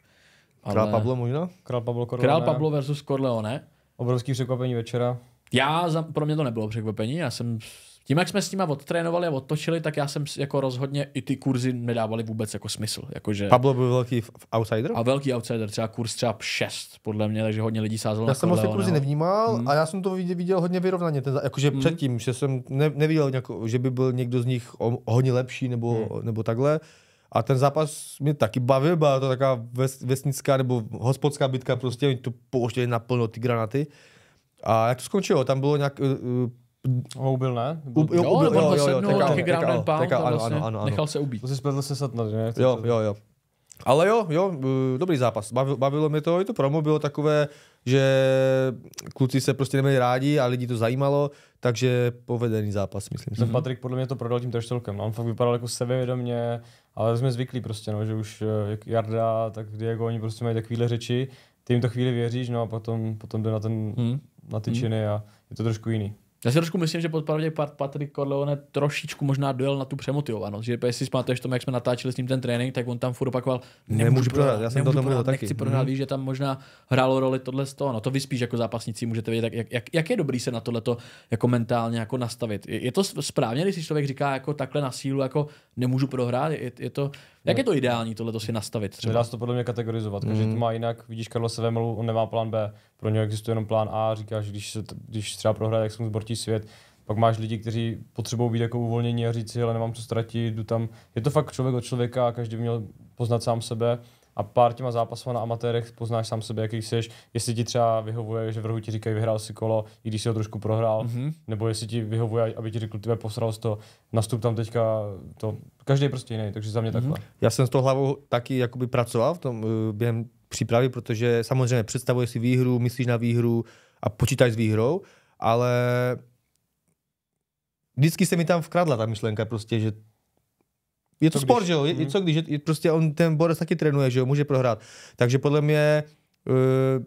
Ale... Král Pablo možná? Král Pablo Corleone. Král Pablo versus Corleone. Obrovský překvapení večera. Já, za, pro mě to nebylo překvapení, já jsem tím, jak jsme s nima odtrénovali a odtočili, tak já jsem jako rozhodně i ty kurzy nedávali vůbec jako smysl. Jakože... Pablo byl velký outsider? A velký outsider, třeba kurz třeba 6, podle mě, takže hodně lidí sázelo. Já jsem moc kurzy no. nevnímal hmm. a já jsem to viděl, viděl hodně vyrovnaně, ten, jakože hmm. předtím, že jsem ne, neviděl, nějako, že by byl někdo z nich hodně lepší nebo, hmm. nebo takhle. A ten zápas mě taky bavil, byla to taková ves, vesnická nebo hospodská bitka, prostě oni to pouštěli naplno ty granaty. A jak to skončilo? Tam bylo nějak, eh, eh, Houbil, ne? U, jo, jo, jo, jo, jo, taky vlastně. nechal se ubít. To si spletl se snad, ne? Jo, jo, jo. Ale jo, jo, eh, dobrý zápas. Bavilo, bavilo mě to, i to promo bylo takové, že kluci se prostě neměli rádi a lidi to zajímalo, takže povedený zápas, myslím Ten si. Patrik podle mě to prodal tím treštelkem, no. on fakt vypadal jako sebevědomně, ale jsme zvyklí prostě, no, že už eh, jak Jarda, tak Diego, oni prostě mají takovýhle řeči, ty jim to chvíli věříš, no a potom, potom jde na, ten, hmm. na ty hmm. činy a je to trošku jiný. Já si trošku myslím, že podpravdě Patrick Corleone trošičku možná dojel na tu přemotivovanost, že jestli pamatuješ tom, jak jsme natáčeli s ním ten trénink, tak on tam furt opakoval, nemůžu, nemůžu prohrát, já jsem to tomu prohrát, taky. nechci prohrát, mm. víš, že tam možná hrálo roli tohle z toho, no to vy spíš jako zápasníci můžete vědět, jak, jak, jak je dobrý se na tohleto jako mentálně jako nastavit. Je, je to správně, když si člověk říká jako takhle na sílu, jako nemůžu prohrát, je, je to, jak je to ideální tohle si nastavit? Třeba? Dá se to podle mě kategorizovat. Každý mm. to hmm. má jinak. Vidíš Karla Sevemelu, on nemá plán B. Pro něj existuje jenom plán A. Říká, že když, se, když třeba prohraje, tak se mu zbortí svět. Pak máš lidi, kteří potřebují být jako uvolnění a říct si, ale nemám co ztratit, jdu tam. Je to fakt člověk od člověka a každý by měl poznat sám sebe a pár těma zápasů na amatérech poznáš sám sebe, jaký jsi, jestli ti třeba vyhovuje, že v rohu ti říkají, vyhrál si kolo, i když si ho trošku prohrál, mm-hmm. nebo jestli ti vyhovuje, aby ti řekl, tyhle posral to, nastup tam teďka, to, každý prostě jiný, takže za mě mm-hmm. takhle. Já jsem s tou hlavou taky jakoby pracoval v tom, eh, během přípravy, protože samozřejmě představuješ si výhru, myslíš na výhru a počítáš s výhrou, ale vždycky se mi tam vkradla ta myšlenka prostě, že je to, to sport, když, že jo? Je, hmm. Co když? Je, prostě on ten Boris taky trénuje, že jo? Může prohrát. Takže podle mě, uh,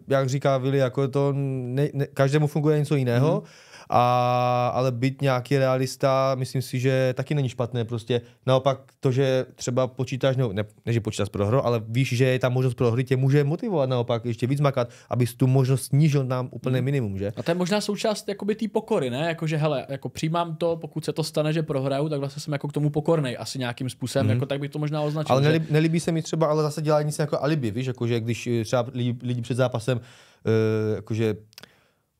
jak říká Vili, jako to ne, ne, každému funguje něco jiného. Mm a, ale být nějaký realista, myslím si, že taky není špatné. Prostě naopak to, že třeba počítáš, no, ne, ne, že počítáš hru, ale víš, že je tam možnost hry, tě může motivovat naopak ještě víc makat, abys tu možnost snížil nám úplně mm. minimum, že? A to je možná součást jakoby té pokory, ne? že hele, jako přijímám to, pokud se to stane, že prohraju, tak vlastně jsem jako k tomu pokornej asi nějakým způsobem, mm-hmm. jako tak bych to možná označil. Ale nelib, že... nelíbí se mi třeba, ale zase dělá nic jako alibi, víš, že když eh, třeba lidi, lidi před zápasem, uh, jakože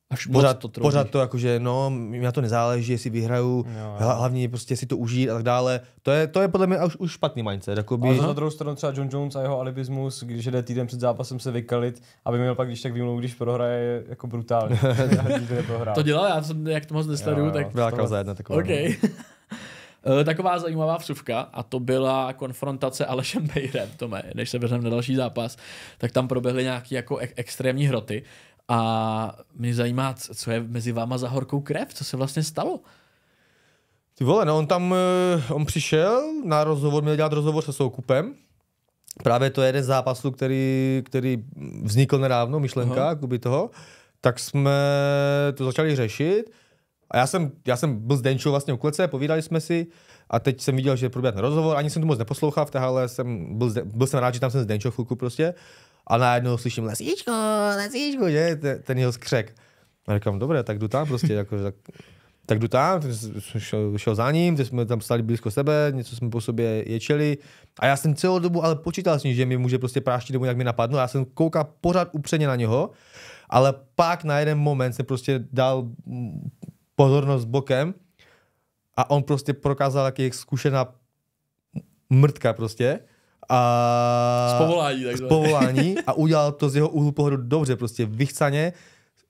Až pořád to Pořád to jakože, no, já to nezáleží, jestli vyhraju, jo, jo. hlavně prostě si to užít a tak dále. To je, to je podle mě už, už špatný mindset. Jakoby... Ale na druhou stranu třeba John Jones a jeho alibismus, když jde týden před zápasem se vykalit, aby měl pak když tak výmluvu, když prohraje, je jako brutální. to dělá, já jsem jak to moc nesleduju, tak... Byla kauza jedna taková. No. Okay. Eh, taková zajímavá vsuvka, a to byla konfrontace Alešem Bejrem, Tome, než se vezmeme na další zápas, tak tam proběhly nějaké jako ek- extrémní hroty a mě zajímá, co je mezi váma za horkou krev, co se vlastně stalo. Ty vole, no on tam, eh, on přišel na rozhovor, měl dělat rozhovor se Soukupem. Právě to je jeden z zápasů, který, který vznikl nedávno, myšlenka, uh-huh. kuby toho. Tak jsme to začali řešit. A já jsem, já jsem byl s Denčou vlastně u klece, povídali jsme si a teď jsem viděl, že probíhá rozhovor, ani jsem to moc neposlouchal v téhle, jsem byl, byl, jsem rád, že tam jsem s Denčou chvilku prostě. A najednou slyším lesíčko, lesíčko, že? Ten, ten jeho skřek. A říkám, dobré, tak jdu tam prostě, jako, tak, tak jdu tam, šel, šel za ním, teď jsme tam stali blízko sebe, něco jsme po sobě ječeli a já jsem celou dobu ale počítal s ním, že mi může prostě práštit domů, jak mi napadnu, já jsem koukal pořád upřeně na něho, ale pak na jeden moment jsem prostě dal pozornost bokem a on prostě prokázal, jak je zkušená mrtka prostě a... Z povolání. Z povolání a udělal to z jeho úhlu pohledu dobře, prostě vychcaně,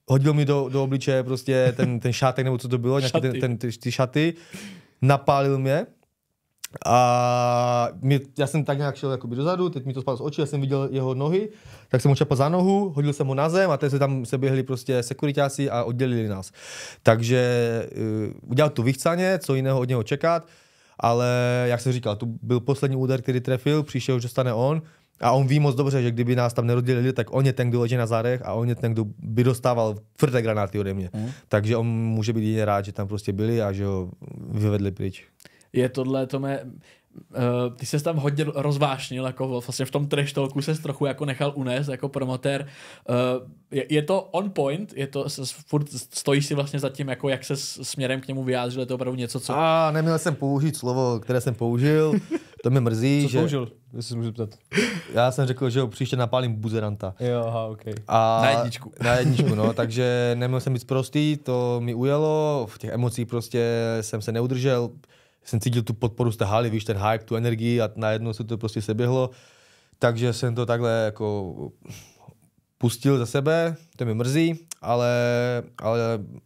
hodil mi do, do obličeje prostě ten, ten šátek, nebo co to bylo, nějaký ten, ten, ty, ty šaty, napálil mě a mě, já jsem tak nějak šel jakoby dozadu, teď mi to spadlo z očí, já jsem viděl jeho nohy, tak jsem ho čapal za nohu, hodil jsem ho na zem a teď se tam se běhli prostě sekuritáci a oddělili nás. Takže uh, udělal tu vychcaně, co jiného od něho čekat, ale jak jsem říkal, tu byl poslední úder, který trefil, Přišel, že stane on a on ví moc dobře, že kdyby nás tam nerozdělili, tak on je ten, kdo leží na zádech a on je ten, kdo by dostával tvrdé granáty ode mě. Mm. Takže on může být jedině rád, že tam prostě byli a že ho vyvedli pryč. Je tohle, to mé, Uh, ty se tam hodně rozvášnil, jako vlastně v tom trash talku se trochu jako nechal unést jako promotér. Uh, je, je, to on point, je to, se, furt stojí si vlastně za tím, jako jak se s směrem k němu vyjádřil, je to opravdu něco, co... A neměl jsem použít slovo, které jsem použil, to mi mrzí, co že... použil? si můžu ptat. Já jsem řekl, že ho příště napálím buzeranta. Jo, aha, okay. A na jedničku. Na jedničku, no, takže neměl jsem být prostý, to mi ujelo, v těch emocích prostě jsem se neudržel jsem cítil tu podporu z té haly, víš, ten hype, tu energii a najednou se to prostě seběhlo. Takže jsem to takhle jako pustil za sebe, to mi mrzí, ale, ale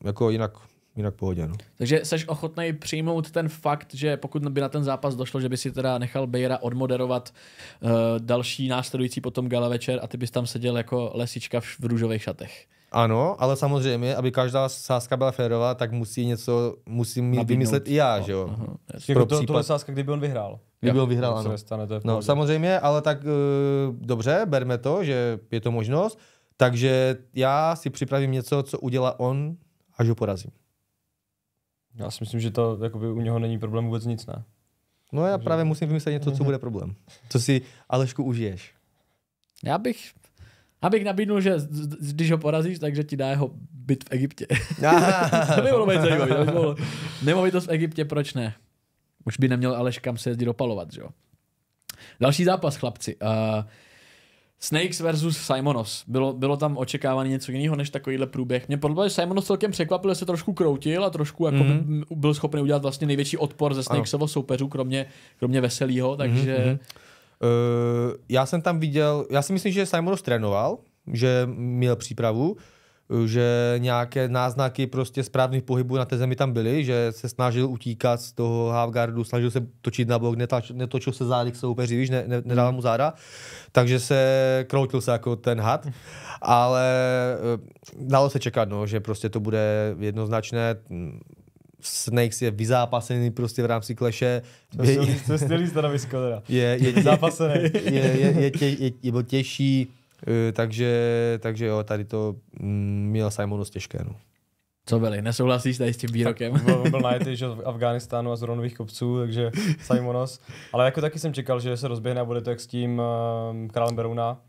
jako jinak, jinak pohodě. No. Takže jsi ochotný přijmout ten fakt, že pokud by na ten zápas došlo, že by si teda nechal Bejra odmoderovat uh, další následující potom gala večer a ty bys tam seděl jako lesička v, v růžových šatech. Ano, ale samozřejmě, aby každá sázka byla férová, tak musí něco, musím mít vymyslet i já, no, že jo. Uh-huh. Pro to, případ... tohle sázka, kdyby on vyhrál. Kdyby on vyhrál, ano. Stane, to je no, samozřejmě, ale tak uh, dobře, berme to, že je to možnost, takže já si připravím něco, co udělá on, až ho porazím. Já si myslím, že to jakoby, u něho není problém vůbec nic, ne? No já Takže... právě musím vymyslet něco, co bude problém. Co si, Alešku, užiješ? Já bych Abych nabídnul, že když ho porazíš, takže ti dá jeho byt v Egyptě. to by bylo být zajímavý. By bylo... Nemovitost v Egyptě, proč ne? Už by neměl Aleš kam se jezdit dopalovat, že jo? Další zápas, chlapci. Uh, Snakes versus Simonos. Bylo, bylo tam očekávání něco jiného než takovýhle průběh. Mě podle že Simonos celkem překvapil, že se trošku kroutil a trošku jako mm-hmm. byl schopen udělat vlastně největší odpor ze Snakesovo soupeřů, kromě, kromě veselého, mhm, takže... Mm-hmm. Eh, já jsem tam viděl, já si myslím, že Simonos trénoval, že měl přípravu, eh, že nějaké náznaky prostě správných pohybů na té zemi tam byly, že se snažil utíkat z toho halfguardu, snažil se točit na bok, netač, netočil se zády k soupeři, víš, ne, ne, nedal mu záda, takže se kroutil se jako ten had, ale eh, dalo se čekat, no, že prostě to bude jednoznačné, Snakes je vyzápasený prostě v rámci kleše. To je, je stanovisko teda. Je, je, Zápasený. Je, je, je, tě, je, je byl těžší, eh, takže, takže jo, tady to mm, měl Simon dost těžké. No. Co byli? Nesouhlasíš tady s tím výrokem? Tak, byl, byl najetý, že v Afganistánu a z ronových kopců, takže Simonos. Ale jako taky jsem čekal, že se rozběhne a bude to jak s tím uh, králem Beruna.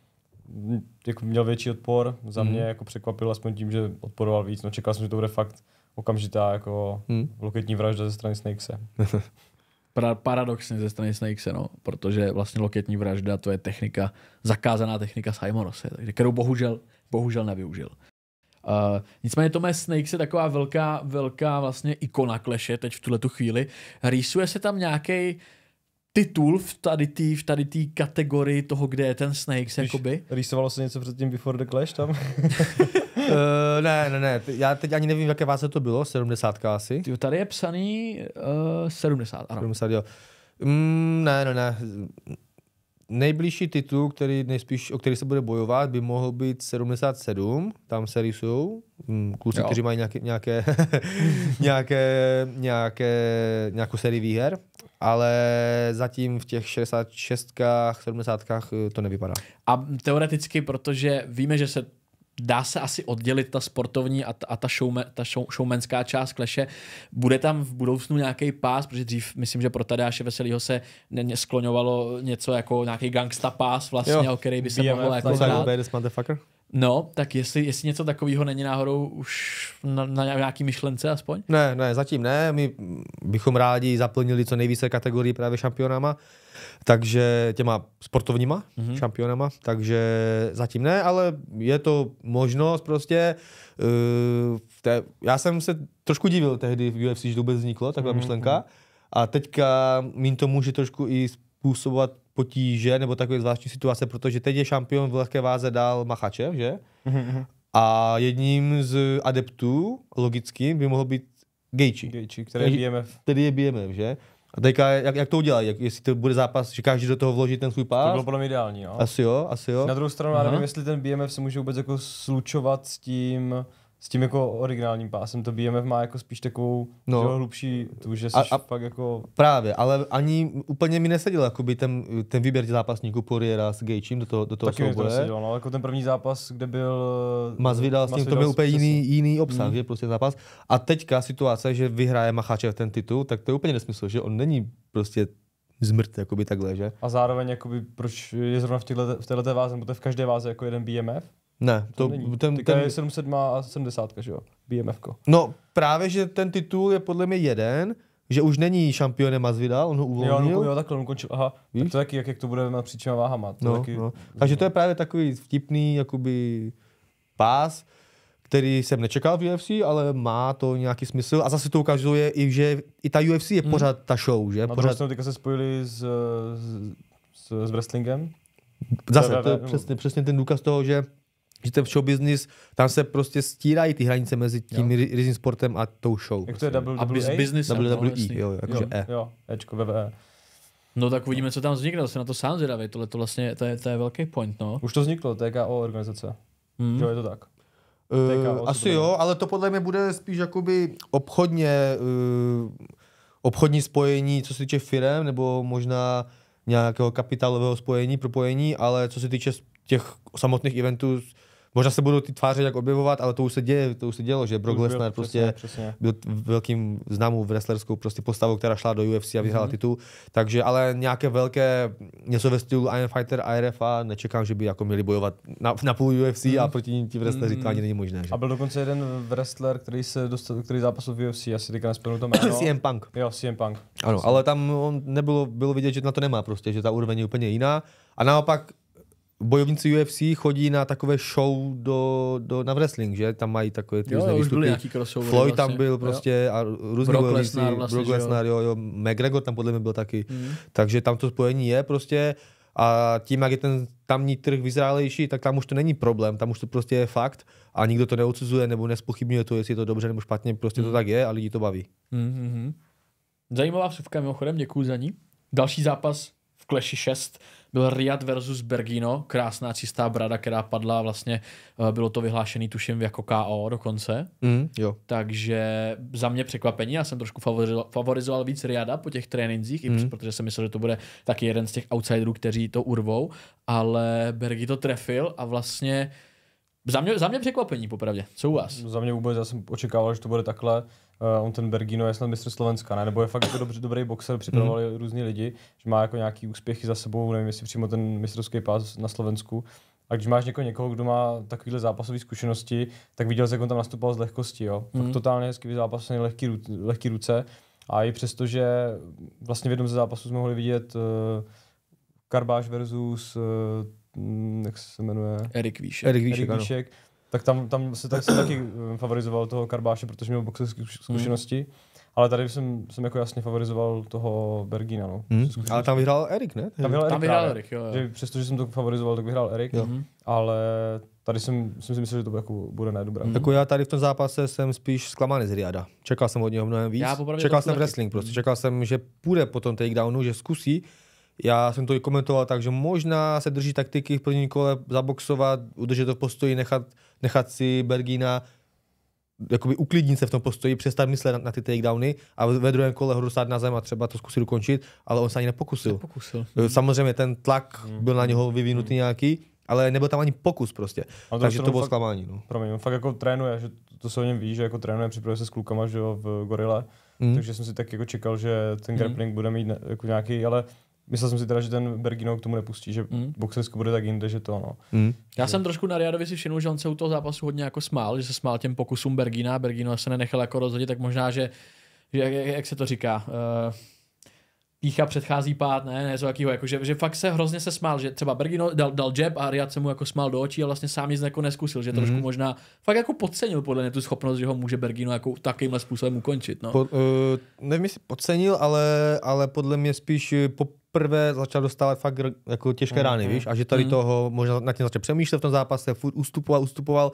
Jako měl větší odpor, za mhm. mě mm. jako překvapil aspoň tím, že odporoval víc. No čekal jsem, že to bude fakt okamžitá jako hmm. loketní vražda ze strany Snakese. Pra- paradoxně ze strany Snakese, no, protože vlastně loketní vražda to je technika, zakázaná technika Simonose, kterou bohužel, bohužel nevyužil. Uh, nicméně Tomé Snake je taková velká, velká vlastně ikona kleše teď v tuhle tu chvíli. Rýsuje se tam nějaký titul v tady tý, v tady tý kategorii toho, kde je ten Snake jakoby. Rýsovalo se něco předtím Before the Clash tam? uh, ne, ne, ne, já teď ani nevím, jaké váze to bylo, 70 asi. Jo, tady je psaný uh, eh, 70, ano. 70, jo. Mm, ne, ne, ne. Nejbližší titul, který nejspíš, o který se bude bojovat, by mohl být 77, tam se rýsujou mm, kluci, jo. kteří mají nějaké, nějaké, nějaké, nějaké, nějakou sérii výher, ale zatím v těch 66, 70 eh, to nevypadá. A teoreticky, protože víme, že se dá se asi oddělit ta sportovní a ta, a ta, showme, ta show, showmanská část kleše. Bude tam v budoucnu nějaký pás, protože dřív, myslím, že pro Tadeáše Veselýho se skloňovalo něco jako nějaký gangsta pás vlastně, jo, o který by se mohl jako No, tak jestli, jestli něco takového není náhodou už na, na nějaký myšlence aspoň? Ne, ne, zatím ne. My bychom rádi zaplnili co nejvíce kategorií právě šampionama, takže těma sportovníma mm-hmm. šampionama, takže zatím ne, ale je to možnost prostě. Uh, eh, te, já jsem se trošku divil tehdy v UFC, že to vůbec vzniklo, taková mm-hmm. myšlenka. Mhm. A teďka mi to může trošku i způsobovat potíže nebo takové zvláštní situace, protože teď je šampion v lehké váze dál Machače, že? Mm-hmm. A jedním z adeptů logickým by mohl být Gejči. Gejči, který je BMF. Který je BMF, že? A teďka, jak, jak to udělají? Jak, jestli to bude zápas, že každý do toho vloží ten svůj pás? To bylo podle mě ideální, jo. Asi jo, asi jo. Na druhou stranu, Aha. já nevím, jestli ten BMF se může vůbec jako slučovat s tím, s tím jako originálním pásem, to BMF má jako spíš takovou no. že hlubší tu, že jsi a, a, pak jako... Právě, ale ani úplně mi nesedil jakoby ten, ten výběr zápasníků Poriera s Gejčím do toho, do toho Taky souboje. Taky seděl, no, jako ten první zápas, kde byl... Eh, Masvidal s tím, to byl úplně jiný, jiný obsah, mm. že prostě zápas. A teďka situace, že vyhraje Macháčev ten titul, tak to je úplně nesmysl, že on není prostě zmrt, jakoby takhle, že? A zároveň, jakoby, proč je zrovna v, této v této váze, je v každé váze jako jeden BMF? Ne, to, to ten, ten... je 700 a 70, že jo? BMF. ko. No právě, že ten titul je podle mě jeden, že už není šampionem Masvidal, on ho uvolnil. Jo, on, jo takhle, on končil, aha, Víš? tak to taky, jak, jak to bude na příčina váhama. To no, taky... no. Takže to je právě takový vtipný, jakoby pás, který jsem nečekal v UFC, ale má to nějaký smysl. A zase to ukazuje i, že i ta UFC je hmm. pořád hmm. ta show, že? A pořád... jsme teďka se spojili s, s, s wrestlingem. Zase, to je přesně, přesně ten důkaz toho, že že ten show business, tam se prostě stírají ty hranice mezi tím rizím sportem a tou show. Jak prostě. to je prostě. WWE? A biz, WWE, no, jo, jakože jo, E. Jo, Ečko, WWE. No tak uvidíme, co tam vznikne, se na to sám zvědavý, tohle to vlastně, to je, to je velký point, no. Už to vzniklo, TKO organizace, hmm. jo, je to tak. TKO, uh, asi bude... jo, ale to podle mě bude spíš jakoby obchodně, uh, obchodní spojení, co se týče firem, nebo možná nějakého kapitálového spojení, propojení, ale co se týče těch samotných eventů, Možná se budou ty tváře jak objevovat, ale to už se děje, to už se dělo, že Brock Lesnar prostě přesně, byl velkým známou wrestlerskou prostě postavou, která šla do UFC a vyhrála mm-hmm. titul. Takže ale nějaké velké, něco ve stylu Iron Fighter, IRFA, nečekám, že by jako měli bojovat na, na půl UFC mm-hmm. a mhm. proti ním ti wrestleri, mm-hmm. to ani mhm. není možné. Že? A byl dokonce jeden wrestler, který se dostal, který zápasil v UFC, asi teďka nespomenu to jméno. CM Punk. Jo, CM Punk. Ano, ale tam on nebylo, bylo vidět, že na to nemá prostě, že ta úroveň je úplně jiná. A naopak bojovníci UFC chodí na takové show do, do, na wrestling, že? Tam mají takové ty různé výstupy. crossover, Floyd vlastně. tam byl prostě jo. a různý Brock bojovníci. Lesnar, vlastně, Brock Lesnar, jo. jo. McGregor tam podle mě byl taky. Mm. Takže tam to spojení je prostě a tím, jak je ten tamní trh vyzrálejší, tak tam už to není problém, tam už to prostě je fakt a nikdo to neodsuzuje nebo nespochybňuje to, jestli je to dobře nebo špatně, prostě mm. to mhm. tak je a lidi to baví. Mm-hmm. Zajímavá vsuvka mimochodem, děkuji za ní. Další zápas v Clash 6 byl Riad versus Bergino, krásná čistá brada, která padla vlastně, eh, bylo to vyhlášený tuším jako KO dokonce. Mm, jo. Takže za mě překvapení, já jsem trošku favorizoval, favorizoval víc Riada po těch tréninzích, mm. i mhm. protože jsem myslel, že to bude taky jeden z těch outsiderů, kteří to urvou, ale Bergi to trefil a vlastně za mě, za mě překvapení, popravdě. Co u vás? Za mě vůbec, já jsem očekával, že to bude takhle uh, eh, on ten Bergino, je snad mistr Slovenska, ne? nebo je fakt jako dobře, dobrý boxer, připravovali mm. různí lidi, že má jako nějaký úspěchy za sebou, nevím, jestli přímo ten mistrovský pás na Slovensku. A když máš někoho, někoho kdo má takovéhle zápasové zkušenosti, tak viděl jsi, jak on tam nastupoval z lehkosti. Jo? Mm. Fakt mhm. totálně hezký zápas, lehký, lehký ruce. A i přesto, že vlastně v jednom ze zápasů jsme mohli vidět uh, eh, Karbáš versus, uh, jak se jmenuje? Erik Víšek. Erik Víšek, Erik Víšek tak tam, tam se tak se taky eh, favorizoval toho Karbáše, protože měl boxerské zkušenosti. Hmm. Ale tady jsem, jsem jako jasně favorizoval toho Bergina, no. Hmm. Ale tam vyhrál Erik, ne? Tam vyhrál Erik, jo, jo. přestože jsem to favorizoval, tak vyhrál Erik. Ale tady jsem, jsem si myslel, že to jako bude nejdobré. Hmm. Jako já tady v tom zápase jsem spíš zklamaný z Riada. Čekal jsem od něho mnohem víc. Já čekal jsem taky. wrestling prostě. Čekal jsem, že půjde po tom takedownu, že zkusí, já jsem to i komentoval tak, že možná se drží taktiky v prvním kole zaboxovat, udržet to v postoji, nechat, nechat si Bergina jakoby uklidnit se v tom postoji, přestat myslet na, na ty takedowny a ve druhém kole ho dostat na zem a třeba to zkusit ukončit, ale on se ani nepokusil. nepokusil. Eh, samozřejmě ten tlak hmm. byl na něho vyvinutý nějaký, ale nebyl tam ani pokus prostě. to Takže to bylo zklamání. No. Promiň, on fakt jako trénuje, že to se o něm ví, že jako trénuje, připravuje se s klukama že jo, v gorile, mm. takže jsem si tak jako čekal, že ten hmm. grappling mm. bude mít jako nějaký, ale Myslel jsem si teda, že ten Bergino k tomu nepustí, že mm. boxersku bude tak jinde, že to ano. Mm. Já že... jsem trošku na Riadovi si všiml, že on se u toho zápasu hodně jako smál, že se smál těm pokusům Bergina, Bergino se nenechal jako rozhodit, tak možná, že, že jak, jak, se to říká, uh, pícha předchází pád, ne, ne, jakýho, jako, že, že fakt se hrozně se smál, že třeba Bergino dal, dal jab a Riad se mu jako smál do očí a vlastně sám nic jako neskusil, že mm-hmm. trošku mhm. možná fakt jako podcenil podle mě tu schopnost, že ho může Bergino jako takovýmhle způsobem ukončit. No. Po, uh, nevím, jestli podcenil, ale, ale podle mě spíš po, prvé začal dostávat fakt jako těžké mm-hmm. rány, mhm, víš, a že tady mm-hmm. toho možná na tím začal přemýšlet v tom zápase, furt ustupoval, ustupoval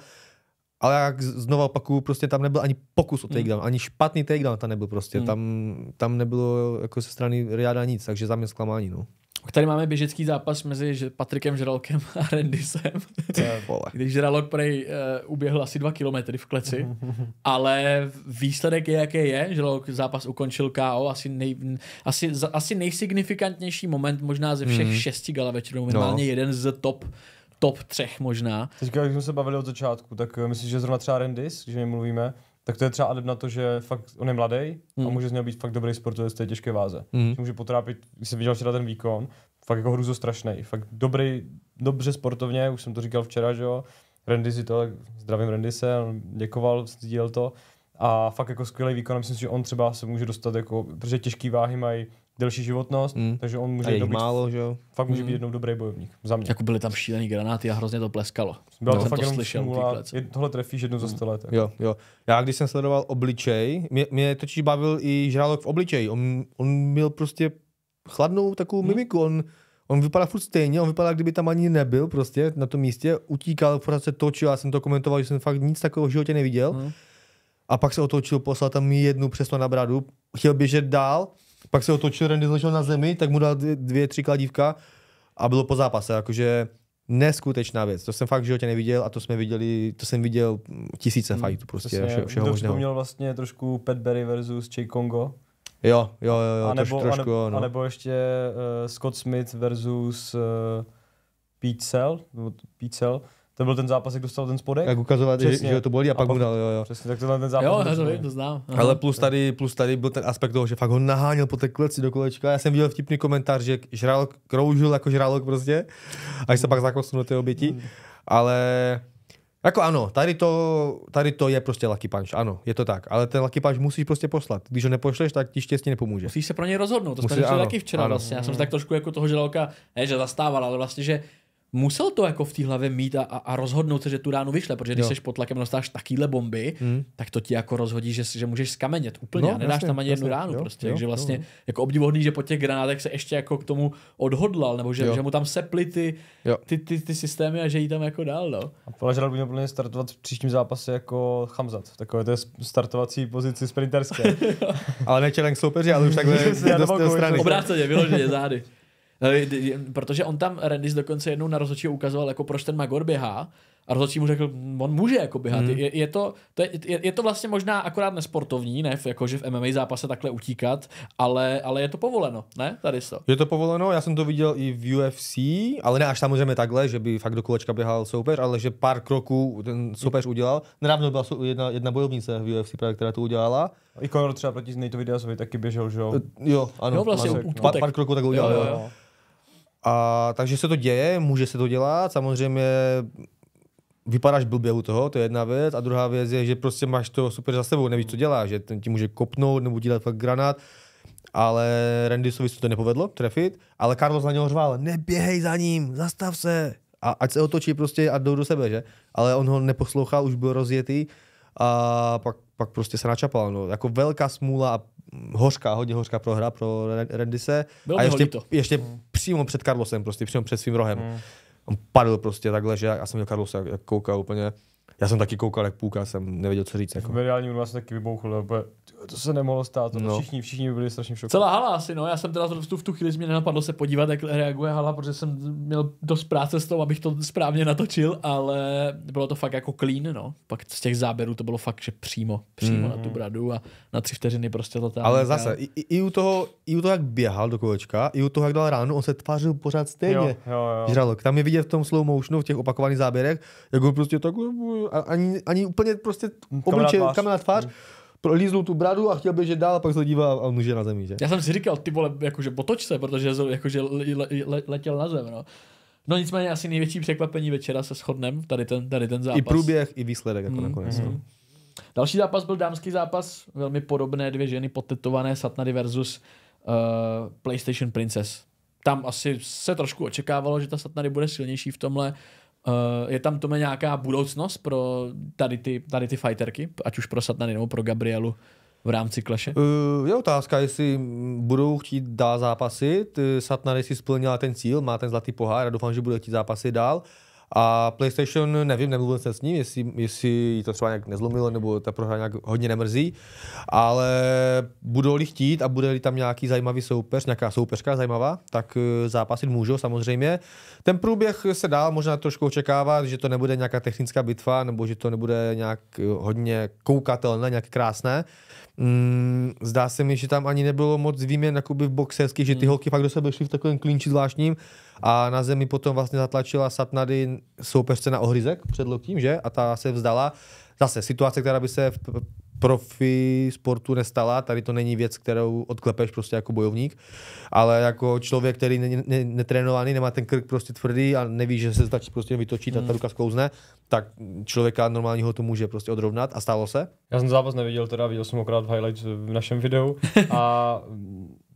ale jak znovu opakuju, prostě tam nebyl ani pokus o hmm. takedown, mm. ani špatný takedown tam nebyl prostě, mm. tam, tam nebylo jako ze strany Riada nic, takže za mě zklamání, no. Tady máme běžecký zápas mezi Patrikem Žralkem a Rendisem. Když Žralok prej uh, uběhl asi dva kilometry v kleci, ale výsledek je, jaký je. Žralok zápas ukončil KO, asi, nej, asi, asi nejsignifikantnější moment možná ze všech mm. šesti gala večerů, minimálně no. jeden z top top třech možná. Teďka, když jsme se bavili od začátku, tak eh, myslím, že zrovna třeba Rendis, když o mluvíme, tak to je třeba adept na to, že fakt on je mladý mm. a hmm. může z něj být fakt dobrý sportovec té těžké váze. Mm. Může potrápit, když jsem viděl včera ten výkon, fakt jako strašný, fakt dobrý, dobře sportovně, už jsem to říkal včera, že jo, Rendis to, to, zdravím Rendise, on děkoval, sdílel to a fakt jako skvělý výkon, myslím si, že on třeba se může dostat jako, protože těžké váhy mají delší životnost, mm. takže on může být málo, že jo? Fakt může mm. být jednou dobrý bojovník. Za mě. Jako byly tam šílený granáty a hrozně to pleskalo. Bylo no. to fakt to slyšel, je, tohle trefíš jednu mm. za sto let. Jako. Jo, jo. Já když jsem sledoval obličej, mě, mě totiž bavil i žrálok v obličeji. On, on měl prostě chladnou takovou mm. mimiku. On, on vypadá furt stejně, on vypadá, kdyby tam ani nebyl prostě na tom místě. Utíkal, pořád se točil, já jsem to komentoval, že jsem fakt nic takového v životě neviděl. Mm. A pak se otočil, poslal tam jednu přesno na bradu, chtěl běžet dál, pak se otočil, Randy ležel na zemi, tak mu dal dvě, tři kladívka a bylo po zápase, jakože neskutečná věc. To jsem fakt v životě neviděl a to jsme viděli, to jsem viděl tisíce hmm, fajtů prostě vše, všeho to možného. měl vlastně trošku Pat Berry versus Jay Kongo. Jo, jo, jo, jo a nebo, troš, trošku, nebo, jo, no. nebo ještě uh, Scott Smith versus uh, Pete Cell, Pete Cell, to byl ten zápas, jak dostal ten spodek? Jak ukazovat, že, že to bolí a, a pak mu dal, jo, jo. Přesně, tak tenhle ten zápas. Jo, to, vím, to znám. Aha. Ale plus tady, plus tady byl ten aspekt toho, že fakt ho naháněl po té kleci do kolečka. Já jsem viděl vtipný komentář, že žral kroužil jako žralok prostě, až se pak zakosnul do té oběti. Hmm. Ale jako ano, tady to, tady to je prostě lucky punch, ano, je to tak, ale ten lucky punch musíš prostě poslat. Když ho nepošleš, tak ti štěstí nepomůže. Musíš se pro něj rozhodnout, to jsme taky včera ano. vlastně. Já jsem tak trošku jako toho žraloka, ne že zastával, ale vlastně, že musel to jako v té hlavě mít a, a, rozhodnout se, že tu ránu vyšle, protože když jo. seš pod tlakem dostáš takýhle bomby, hmm. tak to ti jako rozhodí, že, že můžeš skamenět úplně no, a nedáš jasně, tam ani jasně, ránu. Jo, prostě, jo, takže vlastně jo. jako obdivuhodný, že po těch granátech se ještě jako k tomu odhodlal, nebo že, že mu tam seply ty, ty, ty, ty, ty, systémy a že jí tam jako dál. No. A považoval by mě plně startovat v příštím zápase jako Hamzat, takové to je startovací pozici sprinterské. ale ne soupeři, ale už takhle do strany. Obráceně, vyloženě zády. Eh, protože on tam, Rendis dokonce jednou na rozhodčí ukazoval, jako proč ten Magor běhá a rozhodčí mu řekl, on může jako běhat. Hmm. Je, je, to, to je, je, to vlastně možná akorát nesportovní, ne, jako že v MMA zápase takhle utíkat, ale, ale je to povoleno, ne, tady to. Je to povoleno, já jsem to viděl i v UFC, ale ne až samozřejmě takhle, že by fakt do kolečka běhal soupeř, ale že pár kroků ten soupeř udělal. Nedávno byla jedna, jedna bojovnice v UFC, právě, která to udělala. I Conor třeba proti Nate Videosovi taky běžel, že jo? Eh, jo, ano. Jo, vlastně ano. Pár, pár kroků tak udělal, jo, jo. jo. A, takže se to děje, může se to dělat, samozřejmě vypadáš blbě u toho, to je jedna věc. A druhá věc je, že prostě máš to super za sebou, nevíš, co dělá, že ten ti může kopnout nebo dělat dát fakt granát. Ale Randysovi se to nepovedlo trefit, ale Carlos na něho řval, neběhej za ním, zastav se. A ať se otočí prostě a jdou do sebe, že? Ale on ho neposlouchal, už byl rozjetý a pak, pak prostě se načapal. No. Jako velká smůla a hořká, hodně hořká prohra pro Rendise. Bylo a ještě, ještě hmm. přímo před Carlosem, prostě přímo před svým rohem. Hmm. On padl prostě takhle, že já jsem měl Carlosa, jak koukal úplně. Já jsem taky koukal, jak půlka, jsem nevěděl, co říct. Jako. mediální urma taky vybouchl, to se nemohlo stát, to no, no. všichni, všichni byli strašně v Celá hala asi, no, já jsem teda v tu, v tu chvíli mě nenapadlo se podívat, jak reaguje hala, protože jsem měl dost práce s tou, abych to správně natočil, ale bylo to fakt jako clean, no. Pak z těch záběrů to bylo fakt, že přímo, přímo mm. na tu mhm. bradu a na tři vteřiny prostě to tam. Ale zase, i, i, u toho, i u toho, jak běhal do kolečka, i u toho, jak dal ránu, on se tvářil pořád stejně. Jo, jo, jo. Žralok. Tam je vidět v tom slow motionu, v těch opakovaných záběrech, jak prostě tak ani, ani úplně prostě obliče, kamená tvář. Hmm. prolízl tu bradu a chtěl běžet dál, a pak se dívá a on na zemi, že? Já jsem si říkal, ty vole, jakože potoč se, protože jakože le, le, letěl na zem, no. No nicméně asi největší překvapení večera se shodnem, tady ten, tady ten zápas. I průběh, i výsledek jako mm, nakonec. Mm. Další zápas byl dámský zápas, velmi podobné dvě ženy potetované, Satnady versus uh, PlayStation Princess. Tam asi se trošku očekávalo, že ta Satnady bude silnější v tomhle, Uh, je tam tome nějaká budoucnost pro tady ty, tady ty fighterky, ať už pro Satnany nebo pro Gabrielu v rámci kleše? Uh, eh, je otázka, jestli budou chtít dál zápasit. Eh, Satnany si splnila ten cíl, má ten zlatý pohár a doufám, že bude chtít zápasit dál. Uh, a PlayStation, nevím, nemluvil jsem s ním, jestli, jestli jí to třeba nějak nezlomilo, nebo ta prohra nějak hodně nemrzí, ale budou-li chtít a bude-li tam nějaký zajímavý soupeř, nějaká soupeřka zajímavá, tak eh, zápasit můžou samozřejmě. Ten průběh se dá možná trošku očekávat, že to nebude nějaká technická bitva, nebo že to nebude nějak eh, hodně koukatelné, nějak krásné. Mm, zdá se mi, že tam ani nebylo moc výměn jakoby v boxerských, že ty hmm. holky fakt do sebe šly v takovém klinči zvláštním a na zemi potom vlastně zatlačila Satnady soupeřce na ohryzek před loktím, že? A ta se vzdala. Zase situace, která by se v profi sportu nestala, tady to není věc, kterou odklepeš prostě jako bojovník, ale jako člověk, který není ne, netrénovaný, nemá ten krk prostě tvrdý a neví, že se stačí prostě vytočit hmm. a ta hmm. ruka sklouzne, tak člověka normálního to může prostě odrovnat a stalo se. Já jsem zápas neviděl teda, viděl jsem okrát v highlights v našem videu a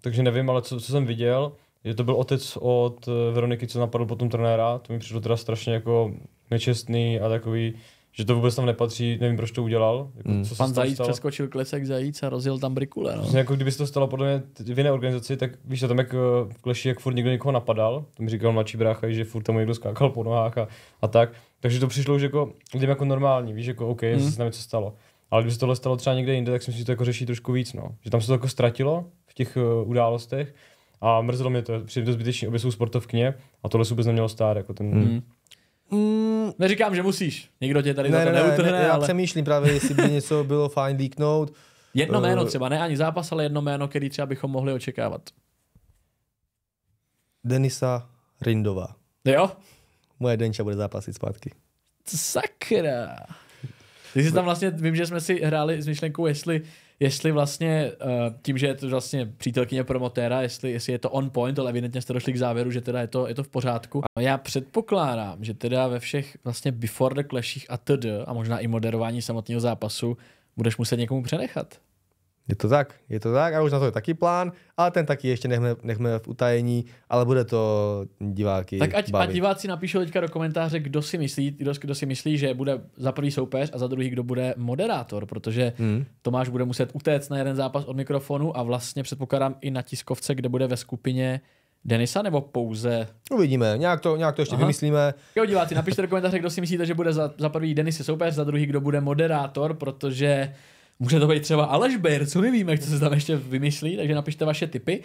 takže nevím, ale co, co jsem viděl, že to byl otec od eh, Veroniky, co napadl potom trenéra, to mi přišlo teda strašně jako nečestný a takový, že to vůbec tam nepatří, nevím, proč to udělal. Jako, hmm. co Pan Zajíc stalo? přeskočil klesek Zajíc a rozjel tam brikule. No. jako kdyby se to stalo podle mě v jiné organizaci, tak víš, tam jak eh, v Kleši, jak furt někdo někoho napadal, to mi říkal mladší brácha, že furt tam někdo skákal po nohách a, a tak. Takže to přišlo už jako lidem jako normální, víš, jako OK, hmm. se nevím, co stalo. Ale kdyby se tohle stalo třeba někde jinde, tak si myslím, že to jako řeší trošku víc, no. Že tam se to jako ztratilo v těch uh, událostech a mrzelo mě to, přijde to zbytečný, obě jsou sportovkyně a tohle vůbec nemělo stát. Jako ten... Mm. Mm. Neříkám, že musíš. Nikdo tě tady ne, za to ne, neutrhne, ne, Já ale... přemýšlím právě, jestli by něco bylo fajn líknout. Jedno uh, jméno třeba, ne ani zápas, ale jedno jméno, který třeba bychom mohli očekávat. Denisa Rindová. Jo? Moje Denča bude zápasit zpátky. Sakra. Ty jsi tam vlastně, vím, že jsme si hráli s myšlenkou, jestli jestli vlastně uh, tím, že je to vlastně přítelkyně promotéra, jestli, jestli je to on point, ale evidentně jste došli k závěru, že teda je to, je to v pořádku. A já předpokládám, že teda ve všech vlastně before the clashích a td. a možná i moderování samotného zápasu budeš muset někomu přenechat. Je to tak, je to tak a už na to je taky plán, ale ten taky ještě nechme, nechme v utajení, ale bude to diváky Tak ať bavit. a diváci napíšou teďka do komentáře, kdo si myslí, kdo, kdo si myslí, že bude za prvý soupeř a za druhý, kdo bude moderátor, protože hmm. Tomáš bude muset utéct na jeden zápas od mikrofonu a vlastně předpokládám i na tiskovce, kde bude ve skupině Denisa nebo pouze? Uvidíme, nějak to, nějak to ještě Aha. vymyslíme. Jo, diváci, napište do komentáře, kdo si myslíte, že bude za, za prvý Denis soupeř, za druhý, kdo bude moderátor, protože Může to být třeba Aleš Bejr, co my víme, co se tam ještě vymyslí, takže napište vaše tipy.